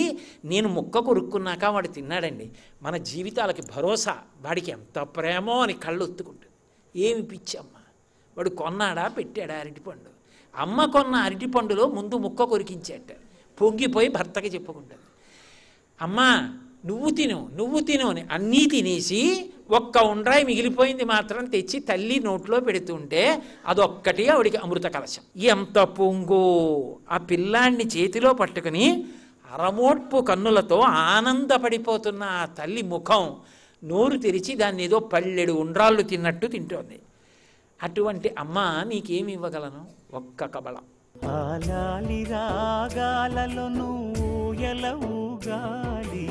నేను ముక్క కొరుక్కున్నాక వాడు తిన్నాడండి మన జీవితాలకి భరోసా వాడికి ఎంత ప్రేమో అని కళ్ళు ఒత్తుకుంటుంది ఏమి అమ్మ వాడు కొన్నాడా పెట్టాడా అరటిపండు అమ్మ కొన్న అరటిపండులో ముందు ముక్క కొరికించేట పొంగిపోయి భర్తకి చెప్పుకుంటుంది అమ్మ నువ్వు తిను నువ్వు తిను అని అన్నీ తినేసి ఒక్క ఉండ్రాయి మిగిలిపోయింది మాత్రం తెచ్చి తల్లి నోట్లో పెడుతుంటే అదొక్కటి ఆవిడికి అమృత కలశం ఎంత పొంగు ఆ పిల్లాన్ని చేతిలో పట్టుకుని అరమోట్పు కన్నులతో ఆనందపడిపోతున్న ఆ తల్లి ముఖం నోరు తెరిచి దాన్ని ఏదో పల్లెడు ఉండ్రాళ్ళు తిన్నట్టు తింటోంది అటువంటి అమ్మ నీకేమి ఇవ్వగలను ఒక్క కబళం ఆలాలి రాగాలలో నువ్వు గాలి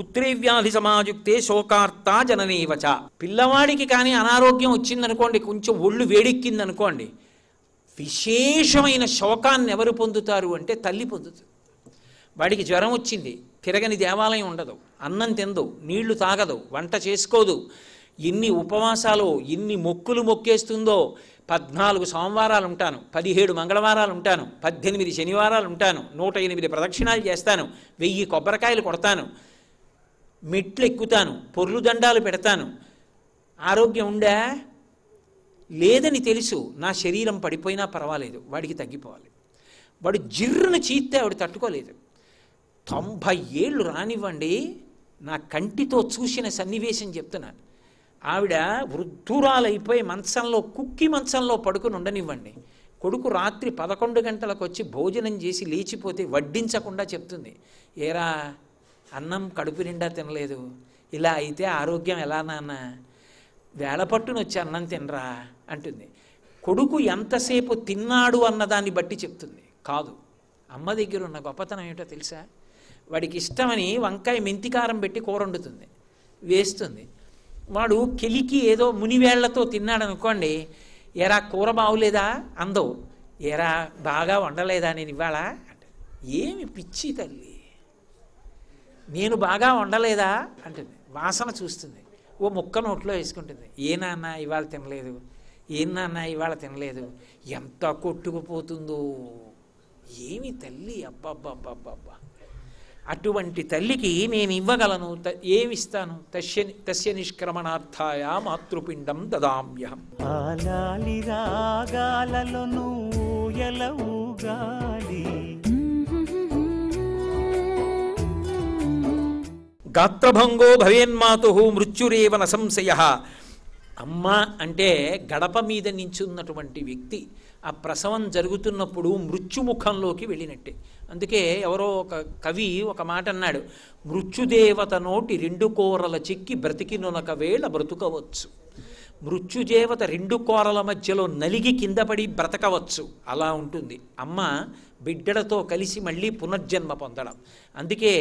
పుత్రీవ్యాధి సమాయుక్తే శోకార్త జననీవచ పిల్లవాడికి కానీ అనారోగ్యం వచ్చిందనుకోండి కొంచెం ఒళ్ళు వేడెక్కిందనుకోండి విశేషమైన శోకాన్ని ఎవరు పొందుతారు అంటే తల్లి పొందుతుంది వాడికి జ్వరం వచ్చింది తిరగని దేవాలయం ఉండదు అన్నం తిందవు నీళ్లు తాగదు వంట చేసుకోదు ఎన్ని ఉపవాసాలు ఎన్ని మొక్కులు మొక్కేస్తుందో పద్నాలుగు సోమవారాలు ఉంటాను పదిహేడు మంగళవారాలు ఉంటాను పద్దెనిమిది శనివారాలు ఉంటాను నూట ఎనిమిది ప్రదక్షిణాలు చేస్తాను వెయ్యి కొబ్బరికాయలు కొడతాను మెట్లు ఎక్కుతాను పొర్లు దండాలు పెడతాను ఆరోగ్యం ఉండా లేదని తెలుసు నా శరీరం పడిపోయినా పర్వాలేదు వాడికి తగ్గిపోవాలి వాడు జిర్రును చీత్తే ఆవిడ తట్టుకోలేదు తొంభై ఏళ్ళు రానివ్వండి నా కంటితో చూసిన సన్నివేశం చెప్తున్నాను ఆవిడ వృద్ధురాలైపోయి మంచంలో కుక్కి మంచంలో పడుకుని ఉండనివ్వండి కొడుకు రాత్రి పదకొండు గంటలకు వచ్చి భోజనం చేసి లేచిపోతే వడ్డించకుండా చెప్తుంది ఏరా అన్నం కడుపు నిండా తినలేదు ఇలా అయితే ఆరోగ్యం ఎలా నాన్న వేళ వచ్చి అన్నం తినరా అంటుంది కొడుకు ఎంతసేపు తిన్నాడు అన్నదాన్ని బట్టి చెప్తుంది కాదు అమ్మ దగ్గర ఉన్న గొప్పతనం ఏమిటో తెలుసా వాడికి ఇష్టమని వంకాయ మెంతికారం పెట్టి కూర వండుతుంది వేస్తుంది వాడు కెలికి ఏదో మునివేళ్లతో తిన్నాడు అనుకోండి ఎరా కూర బాగులేదా అందవు ఎరా బాగా వండలేదా నేను ఇవాళ ఏమి పిచ్చి తల్లి నేను బాగా వండలేదా అంటుంది వాసన చూస్తుంది ఓ ముక్క నోట్లో వేసుకుంటుంది ఏ నాన్న ఇవాళ తినలేదు ఏ నాన్న ఇవాళ తినలేదు ఎంత కొట్టుకుపోతుందో ఏమి తల్లి అబ్బబ్బబ్బబ్బబ్బా అటువంటి తల్లికి నేను ఇవ్వగలను త ఏమిస్తాను తస్య తస్య నిష్క్రమణార్థాయ మాతృపిండం దదామ్యహం రాగాలలో ఊగాలి గాత్రభంగో భవేన్మాతు మృత్యురేవ సంశయ అమ్మ అంటే గడప మీద నించున్నటువంటి వ్యక్తి ఆ ప్రసవం జరుగుతున్నప్పుడు మృత్యుముఖంలోకి వెళ్ళినట్టే అందుకే ఎవరో ఒక కవి ఒక మాట అన్నాడు మృత్యుదేవత నోటి రెండు కూరల చిక్కి బ్రతికినొనక వేళ బ్రతుకవచ్చు మృత్యుదేవత రెండు కోరల మధ్యలో నలిగి కింద పడి బ్రతకవచ్చు అలా ఉంటుంది అమ్మ బిడ్డలతో కలిసి మళ్ళీ పునర్జన్మ పొందడం అందుకే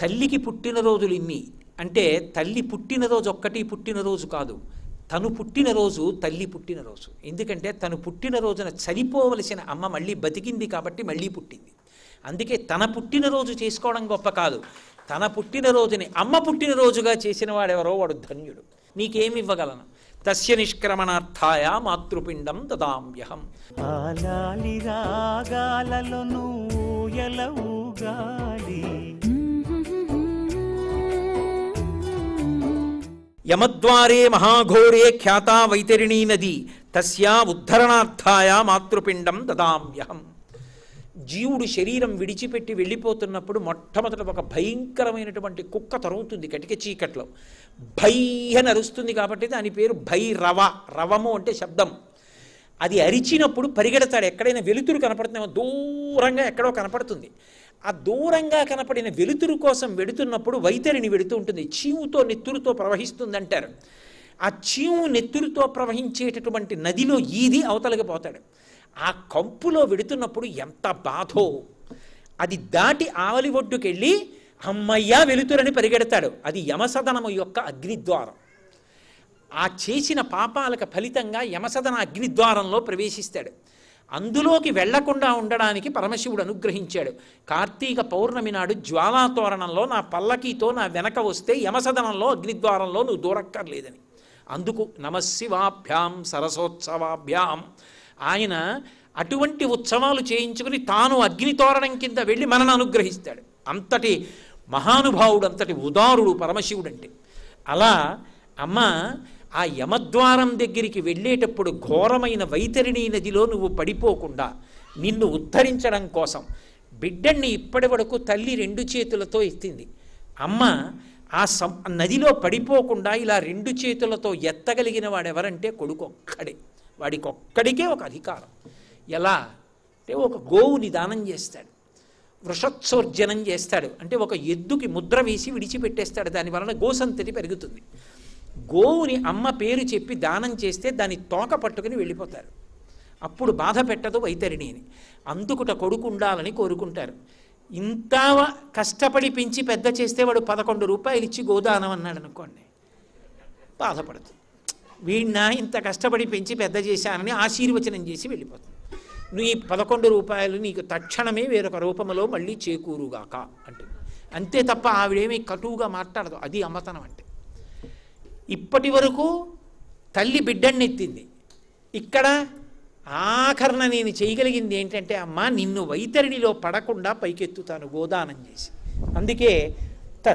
తల్లికి పుట్టినరోజులు ఇన్ని అంటే తల్లి పుట్టినరోజు ఒక్కటి పుట్టినరోజు కాదు తను పుట్టినరోజు తల్లి పుట్టినరోజు ఎందుకంటే తను పుట్టినరోజున చనిపోవలసిన అమ్మ మళ్ళీ బతికింది కాబట్టి మళ్ళీ పుట్టింది అందుకే తన పుట్టినరోజు చేసుకోవడం గొప్ప కాదు తన పుట్టినరోజుని అమ్మ పుట్టినరోజుగా చేసిన వాడెవరో వాడు ధన్యుడు నీకేమి ఇవ్వగలను తస్య నిష్క్రమణార్థాయ మాతృపిండం దదామ్యహం ఆలాలి రాగాలలో నువ్వు యమద్వారే మహాఘోరే ఖ్యాతా వైతరిణీ నది తస్యా ఉద్ధరణార్థాయ మాతృపిండం దదామ్యహం జీవుడు శరీరం విడిచిపెట్టి వెళ్ళిపోతున్నప్పుడు మొట్టమొదట ఒక భయంకరమైనటువంటి కుక్క తరుగుతుంది కటిక చీకట్లో భై అని అరుస్తుంది కాబట్టి దాని పేరు భైరవ రవము అంటే శబ్దం అది అరిచినప్పుడు పరిగెడతాడు ఎక్కడైనా వెలుతురు కనపడుతుందేమో దూరంగా ఎక్కడో కనపడుతుంది ఆ దూరంగా కనపడిన వెలుతురు కోసం వెడుతున్నప్పుడు వైతరిని వెడుతూ ఉంటుంది చీవుతో నెత్తురుతో ప్రవహిస్తుంది అంటారు ఆ చీవు నెత్తురుతో ప్రవహించేటటువంటి నదిలో ఈది అవతలకి పోతాడు ఆ కంపులో వెడుతున్నప్పుడు ఎంత బాధో అది దాటి ఆవలి ఒడ్డుకెళ్ళి అమ్మయ్యా వెలుతురని పరిగెడతాడు అది యమసదనము యొక్క అగ్నిద్వారం ఆ చేసిన పాపాలకు ఫలితంగా యమసదన అగ్నిద్వారంలో ప్రవేశిస్తాడు అందులోకి వెళ్లకుండా ఉండడానికి పరమశివుడు అనుగ్రహించాడు కార్తీక పౌర్ణమి నాడు జ్వాలాతోరణంలో నా పల్లకీతో నా వెనక వస్తే యమసదనంలో అగ్నిద్వారంలో నువ్వు దూరక్కర్లేదని అందుకు నమశివాభ్యాం సరసోత్సవాభ్యాం ఆయన అటువంటి ఉత్సవాలు చేయించుకుని తాను అగ్నితోరణం కింద వెళ్ళి మనను అనుగ్రహిస్తాడు అంతటి మహానుభావుడు అంతటి ఉదారుడు పరమశివుడు అంటే అలా అమ్మ ఆ యమద్వారం దగ్గరికి వెళ్ళేటప్పుడు ఘోరమైన వైతరిణి నదిలో నువ్వు పడిపోకుండా నిన్ను ఉద్ధరించడం కోసం బిడ్డని ఇప్పటి వరకు తల్లి రెండు చేతులతో ఎత్తింది అమ్మ ఆ సం నదిలో పడిపోకుండా ఇలా రెండు చేతులతో ఎత్తగలిగిన వాడెవరంటే కొడుకొక్కడే ఒక్కడికే ఒక అధికారం ఎలా అంటే ఒక గోవుని దానం చేస్తాడు వృషత్సోర్జనం చేస్తాడు అంటే ఒక ఎద్దుకి ముద్ర వేసి విడిచిపెట్టేస్తాడు దానివలన గోసంతతి పెరుగుతుంది గోవుని అమ్మ పేరు చెప్పి దానం చేస్తే దాన్ని తోక పట్టుకుని వెళ్ళిపోతారు అప్పుడు బాధ పెట్టదు వైతరిణి అని అందుకుట కొడుకు ఉండాలని కోరుకుంటారు ఇంత కష్టపడి పెంచి పెద్ద చేస్తే వాడు పదకొండు రూపాయలు ఇచ్చి గోదానం అన్నాడు అనుకోండి బాధపడదు వీణ ఇంత కష్టపడి పెంచి పెద్ద చేశానని ఆశీర్వచనం చేసి వెళ్ళిపోతుంది నువ్వు ఈ పదకొండు రూపాయలు నీకు తక్షణమే వేరొక రూపంలో మళ్ళీ చేకూరుగాక అంటుంది అంతే తప్ప ఆవిడేమీ కటువుగా మాట్లాడదు అది అమ్మతనం అంటే ఇప్పటి వరకు తల్లి బిడ్డన్నెత్తింది ఇక్కడ ఆఖరణ నేను చేయగలిగింది ఏంటంటే అమ్మ నిన్ను వైతరిణిలో పడకుండా పైకెత్తుతాను గోదానం చేసి అందుకే త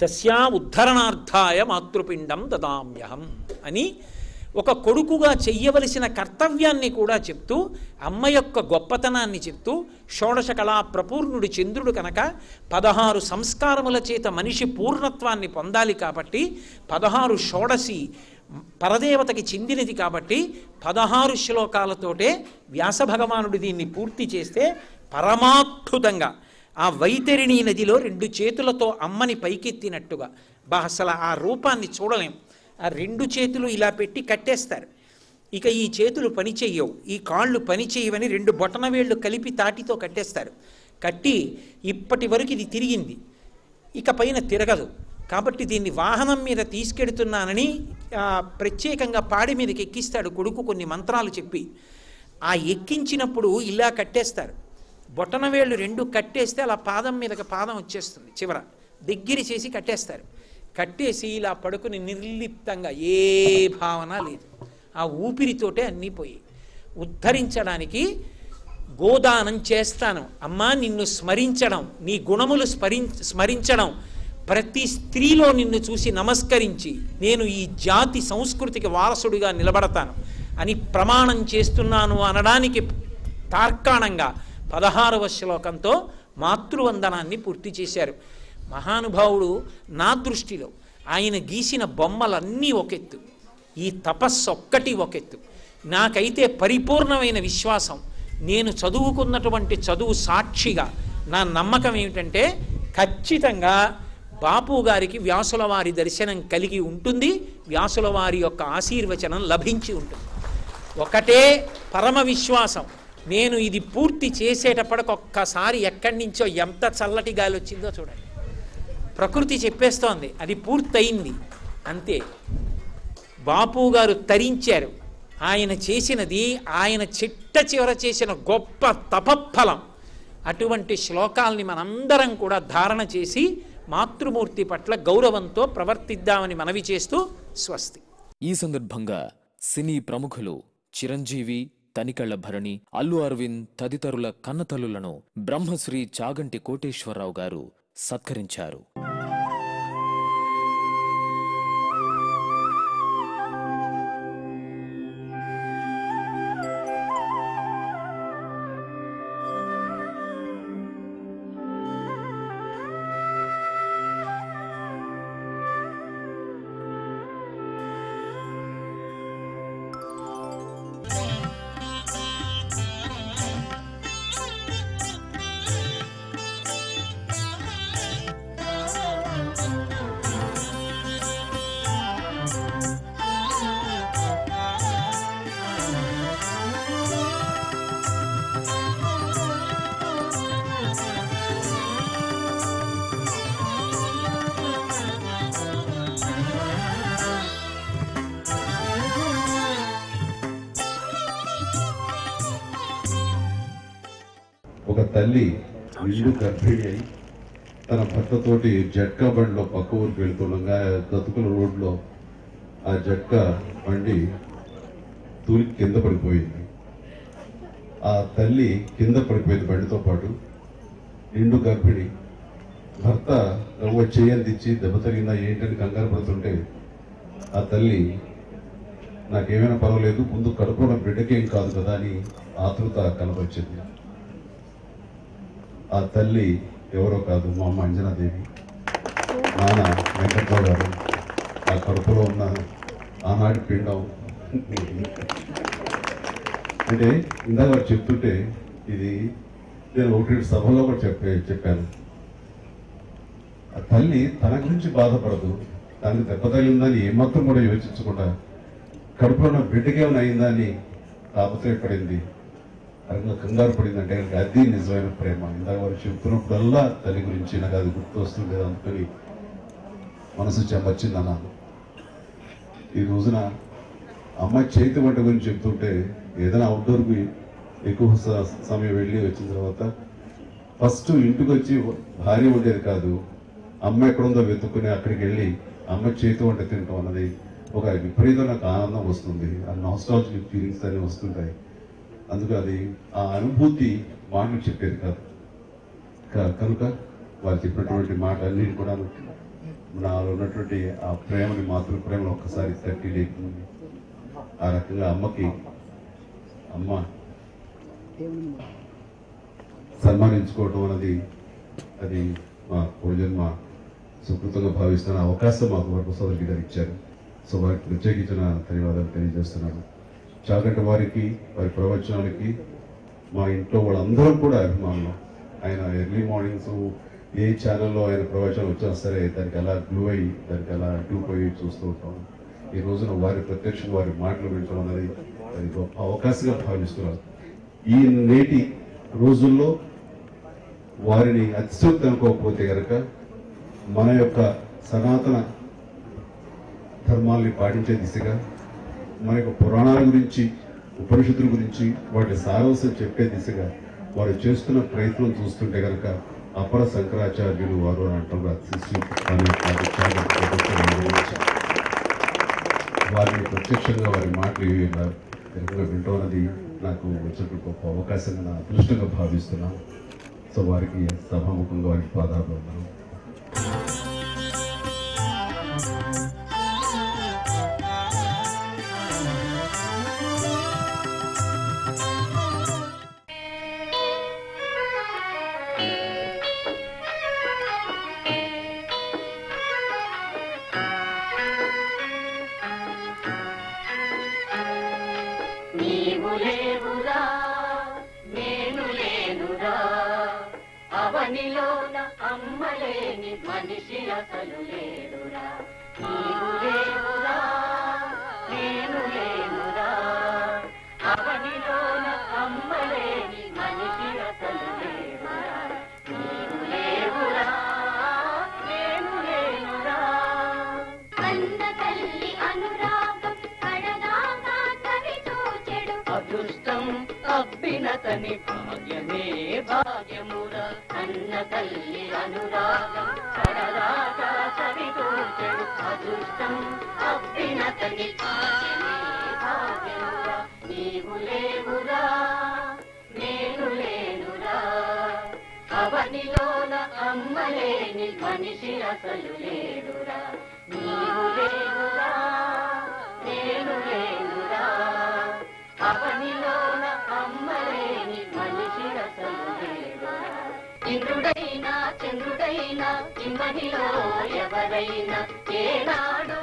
తస్యా ఉద్ధరణార్థాయ మాతృపిండం దదామ్యహం అని ఒక కొడుకుగా చెయ్యవలసిన కర్తవ్యాన్ని కూడా చెప్తూ అమ్మ యొక్క గొప్పతనాన్ని చెప్తూ షోడశ కళా ప్రపూర్ణుడు చంద్రుడు కనుక పదహారు సంస్కారముల చేత మనిషి పూర్ణత్వాన్ని పొందాలి కాబట్టి పదహారు షోడసి పరదేవతకి చెందినది కాబట్టి పదహారు శ్లోకాలతోటే వ్యాస భగవానుడు దీన్ని పూర్తి చేస్తే పరమాద్భుతంగా ఆ వైతరిణీ నదిలో రెండు చేతులతో అమ్మని పైకెత్తినట్టుగా బా అసలు ఆ రూపాన్ని చూడలేం ఆ రెండు చేతులు ఇలా పెట్టి కట్టేస్తారు ఇక ఈ చేతులు పని చెయ్యవు ఈ కాళ్ళు పని చేయవని రెండు బొటన వేళ్ళు కలిపి తాటితో కట్టేస్తారు కట్టి ఇప్పటి వరకు ఇది తిరిగింది ఇక పైన తిరగదు కాబట్టి దీన్ని వాహనం మీద తీసుకెడుతున్నానని ప్రత్యేకంగా పాడి మీదకి ఎక్కిస్తాడు కొడుకు కొన్ని మంత్రాలు చెప్పి ఆ ఎక్కించినప్పుడు ఇలా కట్టేస్తారు బొటన వేళ్ళు రెండు కట్టేస్తే అలా పాదం మీదకి పాదం వచ్చేస్తుంది చివర దగ్గర చేసి కట్టేస్తారు కట్టేసి ఇలా పడుకుని నిర్లిప్తంగా ఏ భావన లేదు ఆ ఊపిరితోటే అన్నీ పోయి ఉద్ధరించడానికి గోదానం చేస్తాను అమ్మా నిన్ను స్మరించడం నీ గుణములు స్మరి స్మరించడం ప్రతి స్త్రీలో నిన్ను చూసి నమస్కరించి నేను ఈ జాతి సంస్కృతికి వారసుడిగా నిలబడతాను అని ప్రమాణం చేస్తున్నాను అనడానికి తార్కాణంగా పదహారవ శ్లోకంతో మాతృవందనాన్ని పూర్తి చేశారు మహానుభావుడు నా దృష్టిలో ఆయన గీసిన బొమ్మలన్నీ ఒకెత్తు ఈ తపస్సు ఒక్కటి ఒకెత్తు నాకైతే పరిపూర్ణమైన విశ్వాసం నేను చదువుకున్నటువంటి చదువు సాక్షిగా నా నమ్మకం ఏమిటంటే ఖచ్చితంగా బాపు గారికి వ్యాసుల వారి దర్శనం కలిగి ఉంటుంది వ్యాసుల వారి యొక్క ఆశీర్వచనం లభించి ఉంటుంది ఒకటే పరమ విశ్వాసం నేను ఇది పూర్తి చేసేటప్పటికి ఒక్కసారి ఎక్కడి నుంచో ఎంత చల్లటి గాలి వచ్చిందో చూడండి ప్రకృతి చెప్పేస్తోంది అది పూర్తయింది అంతే బాపు గారు తరించారు ఆయన చేసినది ఆయన చిట్ట చివర చేసిన గొప్ప తపఫలం అటువంటి శ్లోకాల్ని మనందరం కూడా ధారణ చేసి మాతృమూర్తి పట్ల గౌరవంతో ప్రవర్తిద్దామని మనవి చేస్తూ స్వస్తి ఈ సందర్భంగా సినీ ప్రముఖులు చిరంజీవి తనికళ్ల భరణి అల్లు అరవింద్ తదితరుల కన్నతల్లులను బ్రహ్మశ్రీ చాగంటి కోటేశ్వరరావు గారు సత్కరించారు తల్లి ఇల్లు గర్భిణి అయి తన భర్తతోటి జట్కా బండిలో పక్క ఊరికి వెళ్తుండగా దతుకుల రోడ్లో ఆ జట్కా బండి తూలి కింద పడిపోయింది ఆ తల్లి కింద పడిపోయింది బండితో పాటు నిండు గర్భిణి భర్త చేయని తెచ్చి దెబ్బ తగిన ఏంటని కంగారు పడుతుంటే ఆ తల్లి నాకేమైనా పర్వాలేదు ముందు కడుపులో బిడ్డకేం కాదు కదా అని ఆతృత కనపరిచింది ఆ తల్లి ఎవరో కాదు మా అమ్మ అంజనాదేవి నాన్న వెంకట్రావు గారు ఆ కడుపులో ఉన్న ఆనాడు పిండం అంటే ఇందాక చెప్తుంటే ఇది నేను ఒకటి సభలో కూడా చెప్పే చెప్పాను ఆ తల్లి తన గురించి బాధపడదు దానికి దెబ్బ ఉందని ఏమాత్రం కూడా యోచించకుండా కడుపులో ఉన్న బిడ్డకేమైనా అని తాపత్రయపడింది రకంగా కంగారు పడిందంటే అది నిజమైన ప్రేమ ఇందాక వారు చెబుతున్నప్పుడల్లా తల్లి గురించి నాకు అది గుర్తు వస్తుంది అందుకని మనసు చెమర్చింది అన్నాను ఈ రోజున అమ్మాయి చేతి వంట గురించి చెప్తుంటే ఏదైనా అవుట్డోర్కి ఎక్కువ సమయం వెళ్ళి వచ్చిన తర్వాత ఫస్ట్ ఇంటికి వచ్చి భార్య ఉండేది కాదు అమ్మ ఎక్కడుందో వెతుక్కుని అక్కడికి వెళ్ళి అమ్మ చేతి వంట తినటం అన్నది ఒక విపరీతం నాకు ఆనందం వస్తుంది ఆ నాస్టాలజీ ఫీలింగ్స్ అనేవి వస్తుంటాయి అందుకని అది ఆ అనుభూతి మాటలు చెప్పేది కాదు కనుక వారు చెప్పినటువంటి మాటలన్నీ కూడా నాలో ఉన్నటువంటి ఆ ప్రేమని మాతృ ప్రేమను ఒక్కసారి తట్టి లేకుంది ఆ రకంగా అమ్మకి అమ్మ సన్మానించుకోవటం అన్నది అది మా పూర్వజన్మ సుకృతంగా భావిస్తున్న అవకాశం మాకు వరకు సోదరికి గారు ఇచ్చారు సో వారికి ప్రత్యేకించిన ధన్యవాదాలు తెలియజేస్తున్నాను చాకటి వారికి వారి ప్రవచనాలకి మా ఇంట్లో వాళ్ళందరూ కూడా అభిమానులు ఆయన ఎర్లీ మార్నింగ్స్ ఏ ఛానల్లో ఆయన ప్రవచనాలు వచ్చినా సరే దానికి అలా గ్లూ అయ్యి దానికి అలా అయ్యి చూస్తూ ఉంటాం ఈ రోజున వారి ప్రత్యక్షం వారి మాటలు వింటాం అనేది అది గొప్ప అవకాశంగా భావిస్తున్నారు ఈ నేటి రోజుల్లో వారిని అత్యుక్తి అనుకోకపోతే కనుక మన యొక్క సనాతన ధర్మాల్ని పాటించే దిశగా మన యొక్క పురాణాల గురించి ఉపనిషత్తుల గురించి వాటి సారాంశం చెప్పే దిశగా వారు చేస్తున్న ప్రయత్నం చూస్తుంటే కనుక అపర శంకరాచార్యులు వారు అని అంటారు వారిని ప్రత్యక్షంగా వారి మాటలు ఎరువుగా వింటూ అనేది నాకు వచ్చినప్పుడు గొప్ప అవకాశంగా నా అదృష్టంగా భావిస్తున్నాను సో వారికి సభాముఖంగా వారికి పాదాలు ఉన్నాను తని భాగ్యమే భాగ్యమురా అన్న తల్లి తని భాగ్యమే భాగ్యమురా నీవు మనిషి అసలు లేడురా నీవు లేవురా నేను లేను ఇంద్రుడైనా చంద్రుడైనా మహిళ ఎవరైనా ఏనాడు